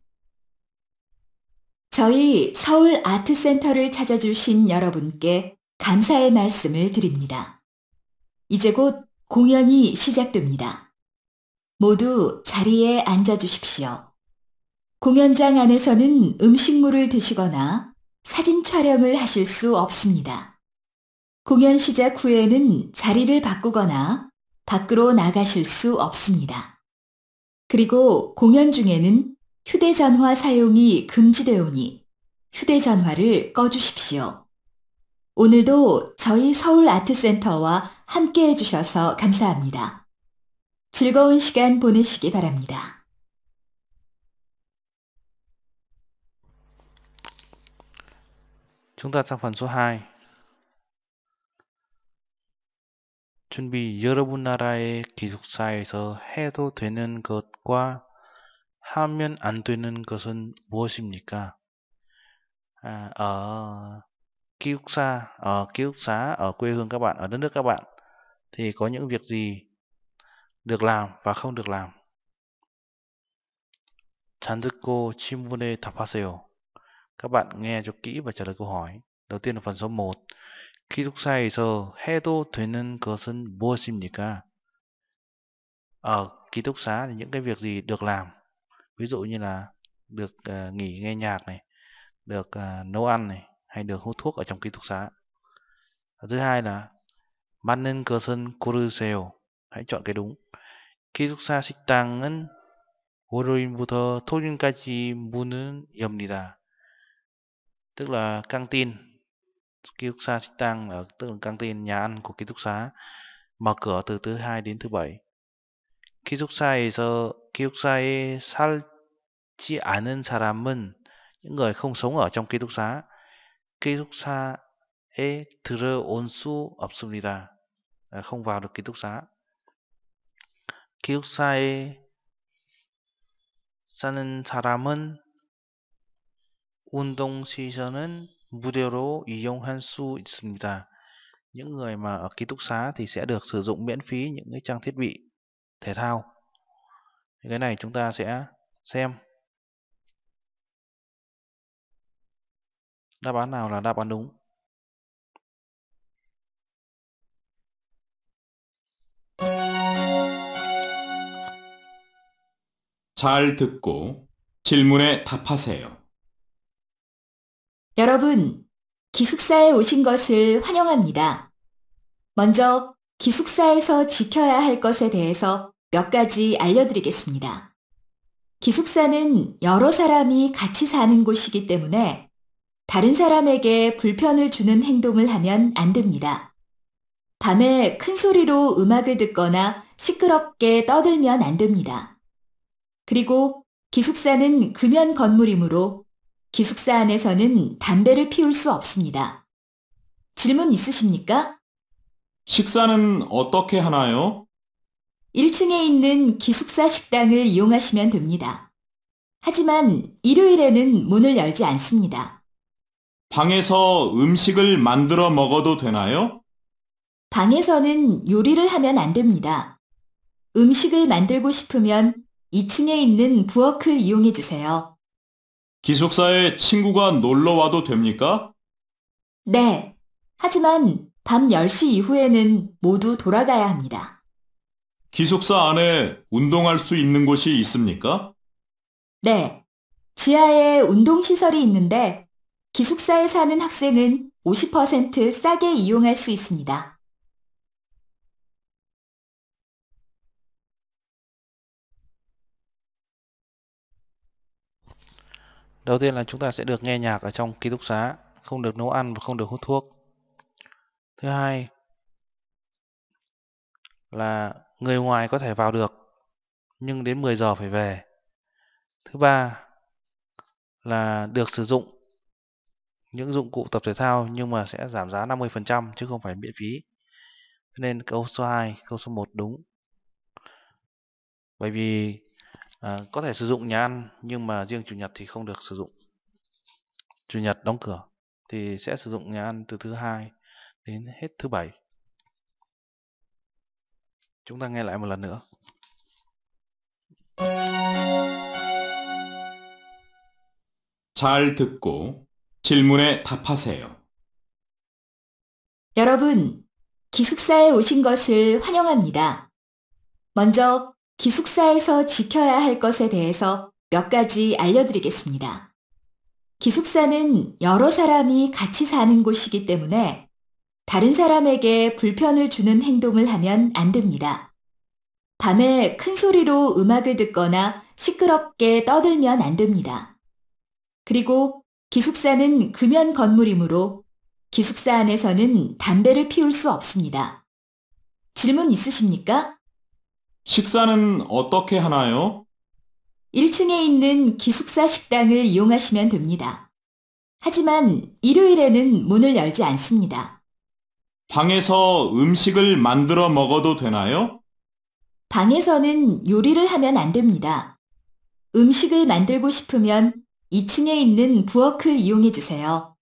저희 서울 아트센터를 찾아주신 여러분께 감사의 말씀을 드립니다. 이제 곧 공연이 시작됩니다. 모두 자리에 앉아 주십시오. 공연장 안에서는 음식물을 드시거나 사진 촬영을 하실 수 없습니다. 공연 시작 후에는 자리를 바꾸거나 밖으로 나가실 수 없습니다. 그리고 공연 중에는 휴대전화 사용이 금지되 오니 휴대전화를 꺼주십시오. 오늘도 저희 서울아트센터와 함께 해주셔서 감사합니다. 즐거운 시간 보내시기 바랍니다. Chúng ta sang phần số 2. 준비 여러분 나라의 기숙사에서 해도 되는 것과 하면 안 되는 것은 무엇입니까? À, ở ký túc xa, ở ký các bạn, ở đất nước các bạn thì có những việc gì được làm và không được làm? 잘 듣고 질문에 답하세요. Các bạn nghe cho kỹ và trả lời câu hỏi. Đầu tiên là phần số 1. 기숙사에서 해도 되는 것은 무엇입니까? Ở ký túc xá những cái việc gì được làm? Ví dụ như là được uh, nghỉ nghe nhạc này, được uh, nấu ăn này, hay được hút thuốc ở trong ký túc xá. Và thứ hai là 맞는 것은 고르세요. Hãy chọn cái đúng. 기숙사 식당은 월요일부터 토요일까지 문은 엽니다. Tức là căng tin ký túc xá Sinh Tăng ở tức là căng tin nhà ăn của ký túc xá mở cửa từ thứ hai đến thứ bảy. 기숙사에서 기숙사에 살지 않은 사람은 những người không sống ở trong ký túc xá. 기숙사에 들어온 수 없습니다. À, không vào được ký túc xá. 기숙사에 사는 사람은 운동 시설은 Budero 이용할 수 있습니다. Những người mà ở ký túc xá thì sẽ được sử dụng miễn phí những cái trang thiết bị thể thao. Cái này chúng ta sẽ xem đáp án nào là đáp án đúng. 잘 듣고 질문에 답하세요. 여러분, 기숙사에 오신 것을 환영합니다. 먼저 기숙사에서 지켜야 할 것에 대해서 몇 가지 알려드리겠습니다. 기숙사는 여러 사람이 같이 사는 곳이기 때문에 다른 사람에게 불편을 주는 행동을 하면 안 됩니다. 밤에 큰 소리로 음악을 듣거나 시끄럽게 떠들면 안 됩니다. 그리고 기숙사는 금연 건물이므로 기숙사 안에서는 담배를 피울 수 없습니다. 질문 있으십니까? 식사는 어떻게 하나요? 1층에 있는 기숙사 식당을 이용하시면 됩니다. 하지만 일요일에는 문을 열지 않습니다. 방에서 음식을 만들어 먹어도 되나요? 방에서는 요리를 하면 안 됩니다. 음식을 만들고 싶으면 2층에 있는 부엌을 이용해 주세요. 기숙사에 친구가 놀러 와도 됩니까? 네. 하지만 밤 10시 이후에는 모두 돌아가야 합니다. 기숙사 안에 운동할 수 있는 곳이 있습니까? 네. 지하에 운동시설이 있는데 기숙사에 사는 학생은 50% 싸게 이용할 수 있습니다. Đầu tiên là chúng ta sẽ được nghe nhạc ở trong ký túc xá, không được nấu ăn và không được hút thuốc. Thứ hai là người ngoài có thể vào được, nhưng đến 10 giờ phải về. Thứ ba là được sử dụng những dụng cụ tập thể thao nhưng mà sẽ giảm giá 50% chứ không phải miễn phí. Nên câu số 2, câu số 1 đúng. Bởi vì à, có thể sử dụng nhà ăn nhưng mà riêng chủ nhật thì không được sử dụng chủ nhật đóng cửa thì sẽ sử dụng nhà ăn từ thứ hai đến hết thứ bảy chúng ta nghe lại một lần nữa 잘 듣고 질문에 답하세요. 여러분, 기숙사에 오신 것을 환영합니다. 먼저 기숙사에서 지켜야 할 것에 대해서 몇 가지 알려드리겠습니다. 기숙사는 여러 사람이 같이 사는 곳이기 때문에 다른 사람에게 불편을 주는 행동을 하면 안 됩니다. 밤에 큰 소리로 음악을 듣거나 시끄럽게 떠들면 안 됩니다. 그리고 기숙사는 금연 건물이므로 기숙사 안에서는 담배를 피울 수 없습니다. 질문 있으십니까? 식사는 어떻게 하나요? 1층에 있는 기숙사 식당을 이용하시면 됩니다. 하지만 일요일에는 문을 열지 않습니다. 방에서 음식을 만들어 먹어도 되나요? 방에서는 요리를 하면 안 됩니다. 음식을 만들고 싶으면 2층에 있는 부엌을 이용해 주세요.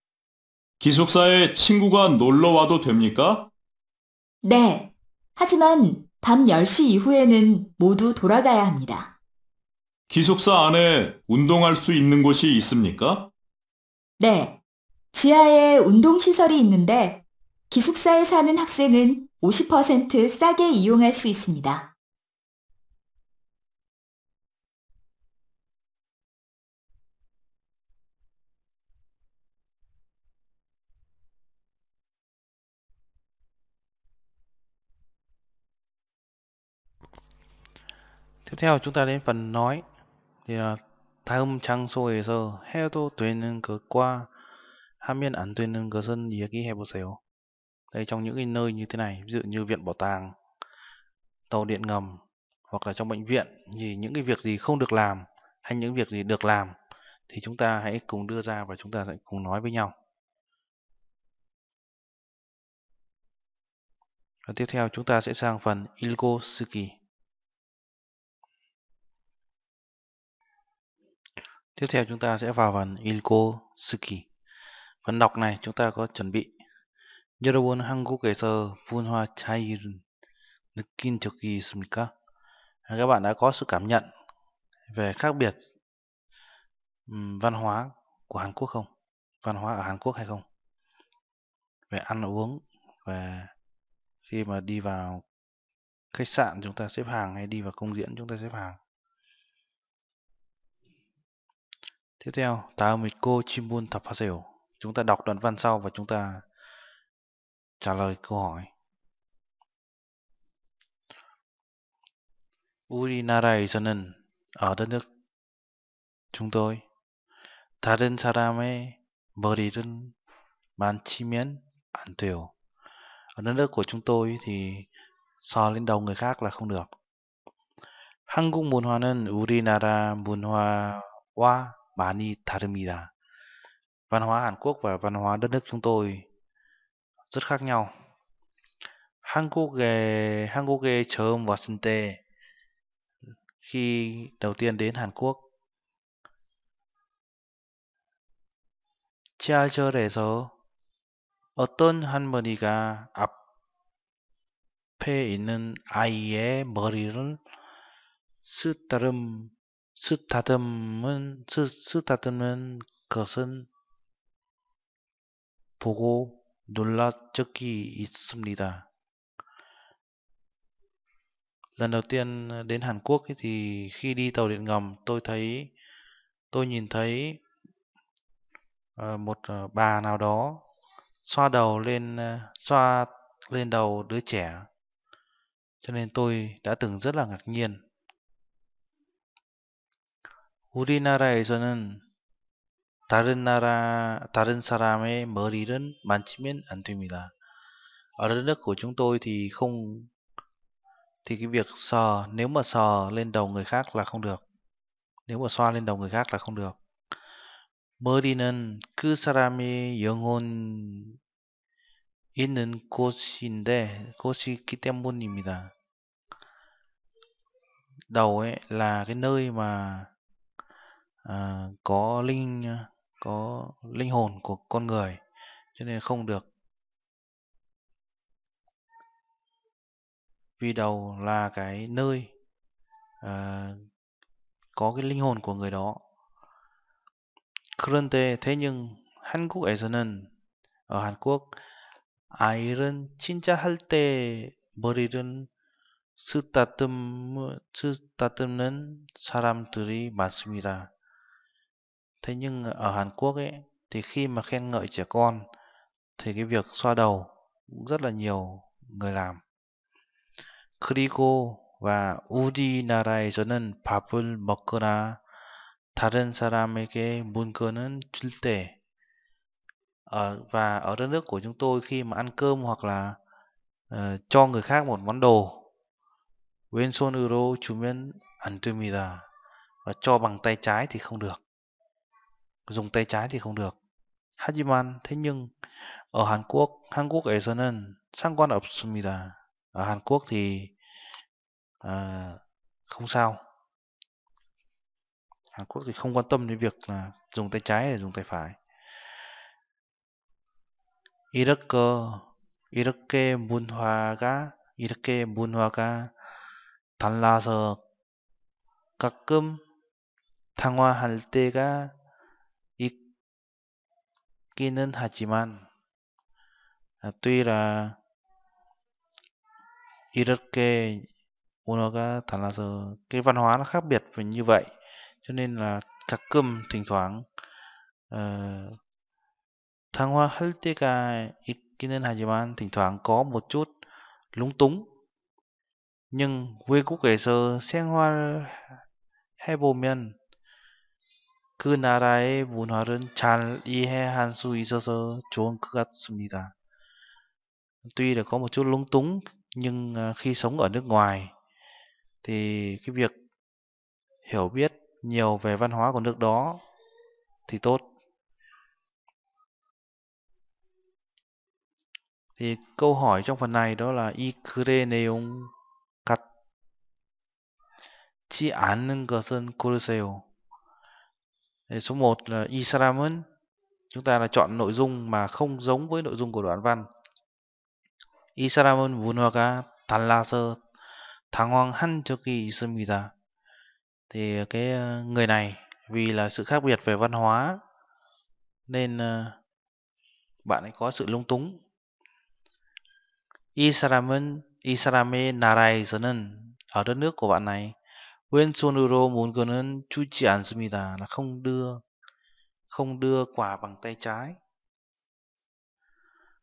기숙사에 친구가 놀러 와도 됩니까? 네. 하지만 밤 10시 이후에는 모두 돌아가야 합니다. 기숙사 안에 운동할 수 있는 곳이 있습니까? 네. 지하에 운동시설이 있는데 기숙사에 사는 학생은 50% 싸게 이용할 수 있습니다. tiếp theo chúng ta đến phần nói thì là thay heo qua hai 다음 ảnh 해도 되는 것과 하면 gì 되는 것은 이야기해 보세요. Đây trong những cái nơi như thế này, ví dụ như viện bảo tàng, tàu điện ngầm hoặc là trong bệnh viện thì những cái việc gì không được làm hay những việc gì được làm thì chúng ta hãy cùng đưa ra và chúng ta sẽ cùng nói với nhau. Và tiếp theo chúng ta sẽ sang phần Ilgo Suki. Tiếp theo chúng ta sẽ vào phần Ilko Suki. Phần đọc này chúng ta có chuẩn bị 여러분 한국에서 문화 차이를 느낀 적이 있습니까? À, các bạn đã có sự cảm nhận về khác biệt văn hóa của Hàn Quốc không? Văn hóa ở Hàn Quốc hay không? Về ăn uống, về khi mà đi vào khách sạn chúng ta xếp hàng hay đi vào công diễn chúng ta xếp hàng. Tiếp theo, Taomiko Chimbun Tapaseo. Chúng ta đọc đoạn văn sau và chúng ta trả lời câu hỏi. 우리나라에서는 ở đất nước chúng tôi 다른 사람의 머리를 만지면 안 돼요. Ở đất nước của chúng tôi thì so lên đầu người khác là không được. 한국 문화는 우리나라 문화와 많이 다릅니다. Văn hóa Hàn Quốc và văn hóa đất nước chúng tôi rất khác nhau. 한국에 한국에 처음 왔을 때 khi đầu tiên đến Hàn Quốc 지하철에서 어떤 할머니가 앞에 있는 아이의 머리를 스타름 스타듬은 스, 스타듬은 것은 보고 xâm đi ta. Lần đầu tiên đến Hàn Quốc thì khi đi tàu điện ngầm tôi thấy tôi nhìn thấy ờ, một ờ, bà nào đó xoa đầu lên ờ, xoa lên đầu đứa trẻ cho nên tôi đã từng rất là ngạc nhiên 우리나라에서는 다른 나라, 다른 사람의 머리는 만지면 안 됩니다. Ở đất nước của chúng tôi thì không thì cái việc sờ nếu mà sờ lên đầu người khác là không được. Nếu mà xoa lên đầu người khác là không được. 머리는 그 사람의 영혼 있는 곳인데 곳이 있기 때문입니다. Đầu ấy là cái nơi mà Ờ, có linh ờ, có linh hồn của con người cho nên không được vì đầu là cái nơi à, có cái linh hồn của người đó 그런데 thế nhưng 한국에서는 ở Hàn Quốc 아이를 진짜 할때 머리를 쓰다듬 쓰다듬는 사람들이 많습니다. Thế nhưng ở Hàn Quốc ấy thì khi mà khen ngợi trẻ con thì cái việc xoa đầu cũng rất là nhiều người làm. 그리고 và 우리나라에서는 밥을 먹거나 다른 사람에게 물건을 줄 때, ở, và ở đất nước của chúng tôi khi mà ăn cơm hoặc là uh, cho người khác một món đồ, 왼손으로 주면 안 됩니다. Và cho bằng tay trái thì không được dùng tay trái thì không được. 하지만 thế nhưng ở Hàn Quốc, 한국에서는 상관없습니다. Ở Hàn Quốc thì à, không sao. Hàn Quốc thì không quan tâm đến việc là dùng tay trái hay dùng tay phải. 이렇게 이렇게 문화가 이렇게 문화가 달라서 가끔 당황할 때가 있기는 하지만 tuy là 이렇게 언어가 달라서 cái văn hóa nó khác biệt với như vậy cho nên là cơm thỉnh thoảng uh, 당황할 때가 있기는 하지만 thỉnh thoảng có một chút lúng túng nhưng kể hoa hai 외국에서 생활해보면 그 나라의 문화를 잘 이해할 수 있어서 좋은 것 같습니다. Tuy là có một chút lúng túng nhưng khi sống ở nước ngoài thì cái việc hiểu biết nhiều về văn hóa của nước đó thì tốt. Thì câu hỏi trong phần này đó là Ikreneon kat chi 않는 것은 고르세요. Số 1 là Isaramun. Chúng ta là chọn nội dung mà không giống với nội dung của đoạn văn. Isaramun 문화가 달라서 당황한 적이 있습니다. Thì ờ, cái ờ, người này vì là sự khác biệt về văn hóa nên ờ, bạn ấy có sự lung túng. 이 사람은 이 사람의 나라에서는 ở đất nước của bạn này 왼손으로 muốn 거는 주지 않습니다. là không đưa không đưa quả bằng tay trái.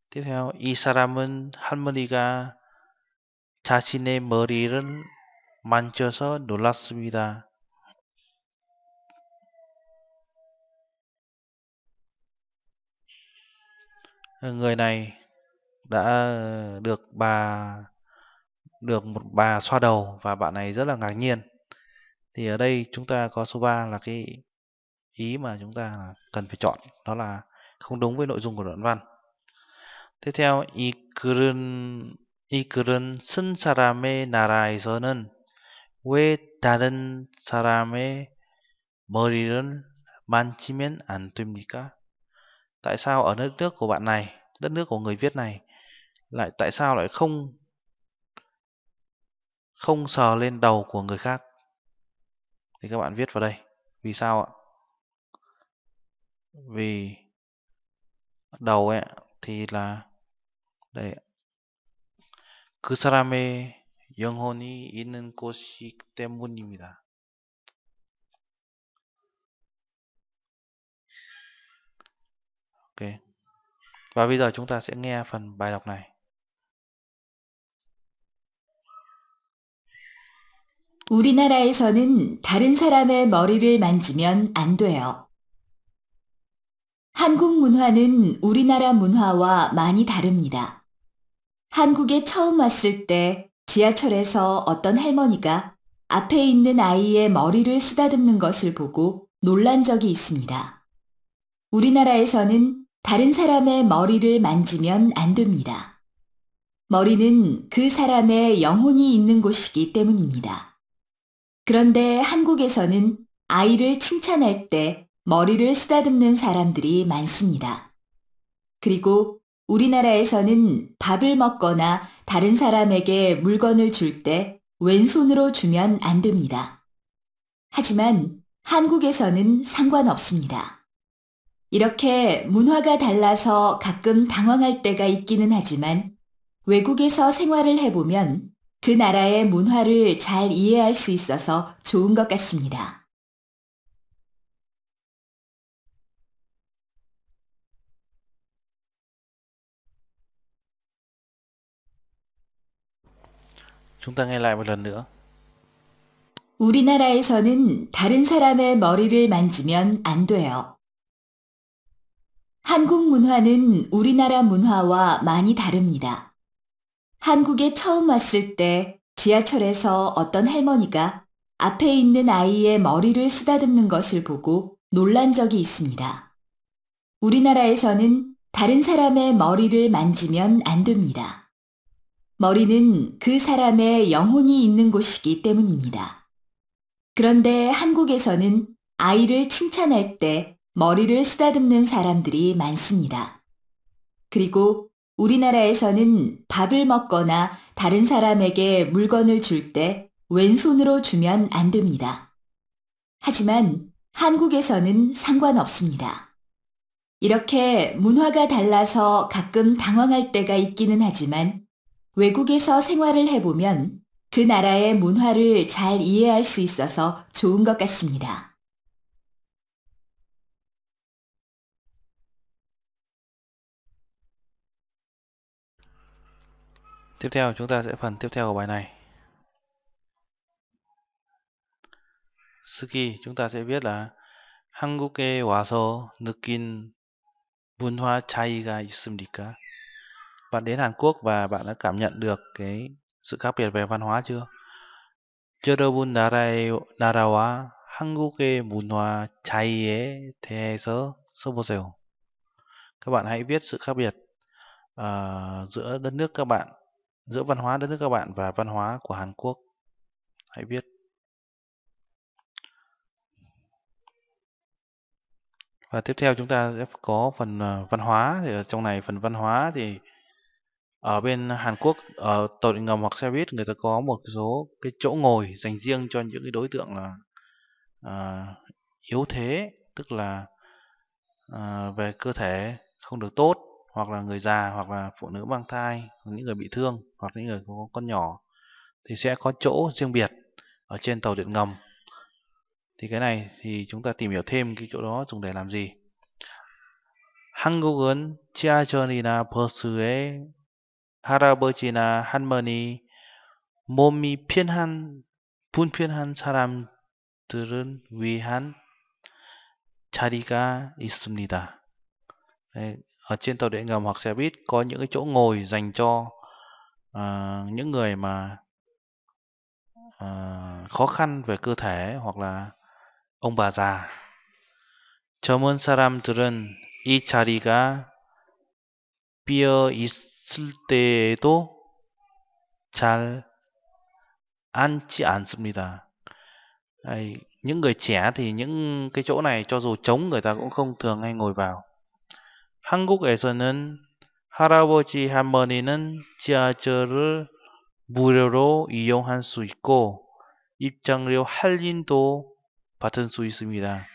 Tiếp theo 이 사람은 할머니가 자신의 머리를 만져서 놀랐습니다. Người này đã ờ, được bà được một bà xoa đầu và bạn này rất là ngạc nhiên thì ở đây chúng ta có số 3 là cái ý mà chúng ta cần phải chọn đó là không đúng với nội dung của đoạn văn tiếp theo 이끌은 이끌은 쓴 사람의 나라에서는 왜 다른 사람의 머리를 만지면 안 됩니까? Tại sao ở đất nước của bạn này, đất nước của người viết này lại tại sao lại không không sờ lên đầu của người khác? thì các bạn viết vào đây vì sao ạ vì đầu ấy thì là đây 그 사람의 영혼이 있는 곳이기 때문입니다. Ok. Và bây giờ chúng ta sẽ nghe phần bài đọc này. 우리나라에서는 다른 사람의 머리를 만지면 안 돼요. 한국 문화는 우리나라 문화와 많이 다릅니다. 한국에 처음 왔을 때 지하철에서 어떤 할머니가 앞에 있는 아이의 머리를 쓰다듬는 것을 보고 놀란 적이 있습니다. 우리나라에서는 다른 사람의 머리를 만지면 안 됩니다. 머리는 그 사람의 영혼이 있는 곳이기 때문입니다. 그런데 한국에서는 아이를 칭찬할 때 머리를 쓰다듬는 사람들이 많습니다. 그리고 우리나라에서는 밥을 먹거나 다른 사람에게 물건을 줄 때 왼손으로 주면 안 됩니다. 하지만 한국에서는 상관없습니다. 이렇게 문화가 달라서 가끔 당황할 때가 있기는 하지만 외국에서 생활을 해보면 그 나라의 문화를 잘 이해할 수 있어서 좋은 것 같습니다. 우리나라에서는 다른 사람의 머리를 만지면 안 돼요. 한국 문화는 우리나라 문화와 많이 다릅니다. 한국에 처음 왔을 때 지하철에서 어떤 할머니가 앞에 있는 아이의 머리를 쓰다듬는 것을 보고 놀란 적이 있습니다. 우리나라에서는 다른 사람의 머리를 만지면 안 됩니다. 머리는 그 사람의 영혼이 있는 곳이기 때문입니다. 그런데 한국에서는 아이를 칭찬할 때 머리를 쓰다듬는 사람들이 많습니다. 그리고 우리나라에서는 밥을 먹거나 다른 사람에게 물건을 줄 때 왼손으로 주면 안 됩니다. 하지만 한국에서는 상관없습니다. 이렇게 문화가 달라서 가끔 당황할 때가 있기는 하지만 외국에서 생활을 해보면 그 나라의 문화를 잘 이해할 수 있어서 좋은 것 같습니다. Tiếp theo chúng ta sẽ phần tiếp theo của bài này. Suki chúng ta sẽ viết là 한국에 와서 느낀 문화 차이가 있습니까? Bạn đến Hàn Quốc và bạn đã cảm nhận được cái sự khác biệt về văn hóa chưa? 여러분 나라에 나라와 한국의 문화 차이에 대해서 써보세요. Các bạn hãy viết sự khác biệt uh, giữa đất nước các bạn giữa văn hóa đất nước các bạn và văn hóa của Hàn Quốc. Hãy viết. Và tiếp theo chúng ta sẽ có phần ờ, văn hóa. Thì ở trong này phần văn hóa thì ở bên Hàn Quốc ở tàu điện ngầm hoặc xe buýt người ta có một số cái chỗ ngồi dành riêng cho những cái đối tượng là à, yếu thế tức là à, về cơ thể không được tốt hoặc là người già hoặc là phụ nữ mang thai những người bị thương hoặc những người có con nhỏ thì sẽ có chỗ riêng biệt ở trên tàu điện ngầm thì cái này thì chúng ta tìm hiểu thêm cái chỗ đó dùng để làm gì chia cho 한국은 지하철이나 버스에 할아버지나 할머니 몸이 편한 불편한 사람들은 위한 자리가 있습니다 ở trên tàu điện ngầm hoặc xe buýt có những cái chỗ ngồi dành cho uh, những người mà uh, khó khăn về cơ thể hoặc là ông bà già. 젊은 사람들은 이 자리가 비어 있을 때에도 잘 앉지 않습니다. những người trẻ thì những cái chỗ này cho dù trống người ta cũng không thường hay ngồi vào. 한국에서는 할아버지 할머니는 지하철을 무료로 이용할 수 있고 입장료 할인도 받을 수 있습니다.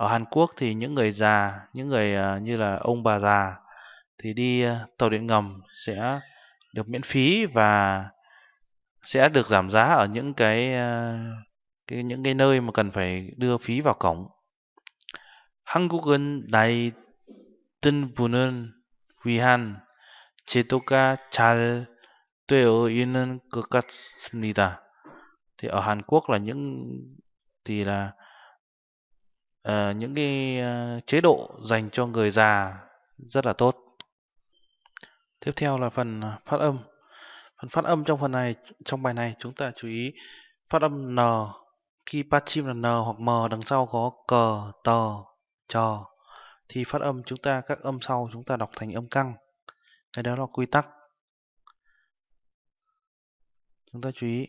Ở Hàn Quốc thì những người già, những người như là ông bà già thì đi tàu điện ngầm sẽ được miễn phí và sẽ được giảm giá ở những cái, cái những cái nơi mà cần phải đưa phí vào cổng. 한국은 나이 뜬 분을 위한 제도가 잘 되어 있는 것 같습니다. Thì ở Hàn Quốc là những thì là uh, những cái uh, chế độ dành cho người già rất là tốt. Tiếp theo là phần phát âm. Phần phát âm trong phần này trong bài này chúng ta chú ý phát âm n khi phát chim là n hoặc m đằng sau có cờ, tờ, trò thì phát âm chúng ta các âm sau chúng ta đọc thành âm căng. Cái đó là quy tắc. Chúng ta chú ý.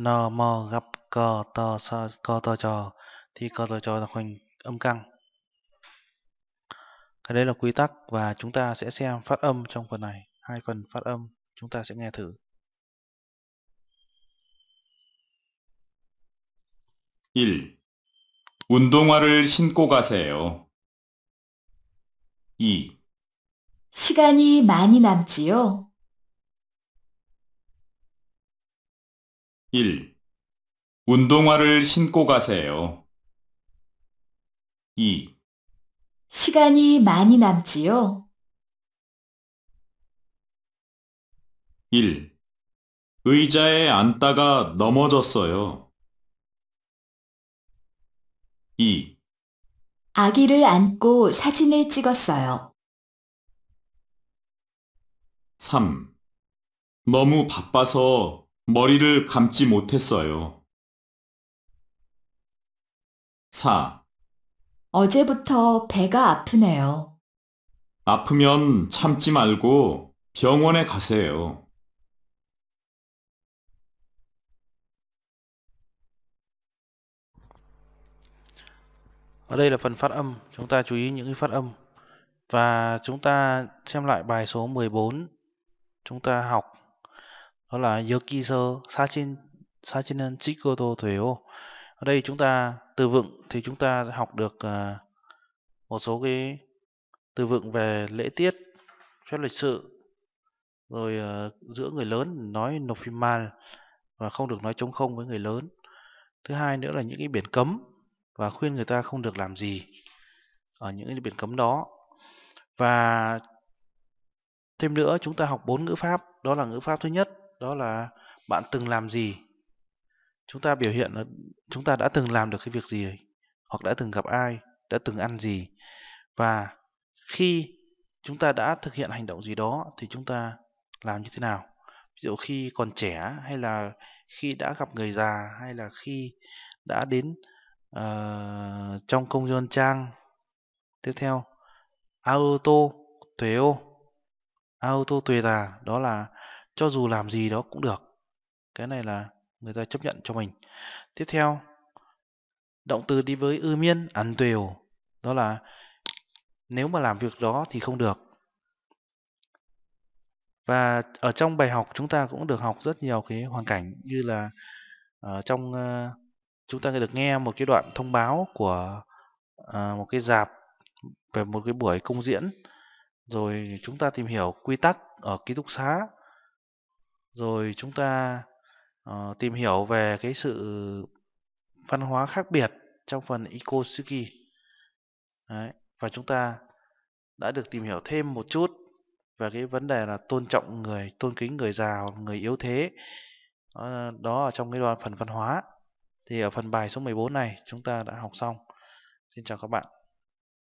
N, M gặp cờ, tờ, sờ, cờ, tờ, trò thì cờ, tờ, trò là thành âm căng. Cái đấy là quy tắc và chúng ta sẽ xem phát âm trong phần này. Hai phần phát âm chúng ta sẽ nghe thử. Il. 운동화를 신고 가세요. 2. 시간이 많이 남지요? 1. 운동화를 신고 가세요. 2. 시간이 많이 남지요? 1. 의자에 앉다가 넘어졌어요. 2. 아기를 안고 사진을 찍었어요. 3. 너무 바빠서 머리를 감지 못했어요. 4. 어제부터 배가 아프네요. 아프면 참지 말고 병원에 가세요. Ở đây là phần phát âm, chúng ta chú ý những cái phát âm. Và chúng ta xem lại bài số 14 chúng ta học đó là 여기서 사진 사진은 찍어도 돼요. Ở đây chúng ta từ vựng thì chúng ta học được à, một số cái từ vựng về lễ tiết, phép lịch sự rồi à, giữa người lớn nói nộp phim mal và không được nói chống không với người lớn. Thứ hai nữa là những cái biển cấm và khuyên người ta không được làm gì ở những cái biển cấm đó. Và thêm nữa chúng ta học bốn ngữ pháp, đó là ngữ pháp thứ nhất, đó là bạn từng làm gì. Chúng ta biểu hiện là chúng ta đã từng làm được cái việc gì hoặc đã từng gặp ai, đã từng ăn gì. Và khi chúng ta đã thực hiện hành động gì đó thì chúng ta làm như thế nào? Ví dụ khi còn trẻ hay là khi đã gặp người già hay là khi đã đến uh, trong công dân trang tiếp theo auto thuế ô auto thuế là đó là cho dù làm gì đó cũng được cái này là người ta chấp nhận cho mình tiếp theo động từ đi với ư miên ăn tều đó là nếu mà làm việc đó thì không được và ở trong bài học chúng ta cũng được học rất nhiều cái hoàn cảnh như là ở ờ, trong uh, chúng ta được nghe một cái đoạn thông báo của à, một cái dạp về một cái buổi công diễn rồi chúng ta tìm hiểu quy tắc ở ký túc xá rồi chúng ta uh, tìm hiểu về cái sự văn hóa khác biệt trong phần Ikosuki Đấy. và chúng ta đã được tìm hiểu thêm một chút về cái vấn đề là tôn trọng người tôn kính người già người yếu thế đó ở trong cái đoạn phần văn hóa thì ở phần bài số 14 này chúng ta đã học xong. Xin chào các bạn.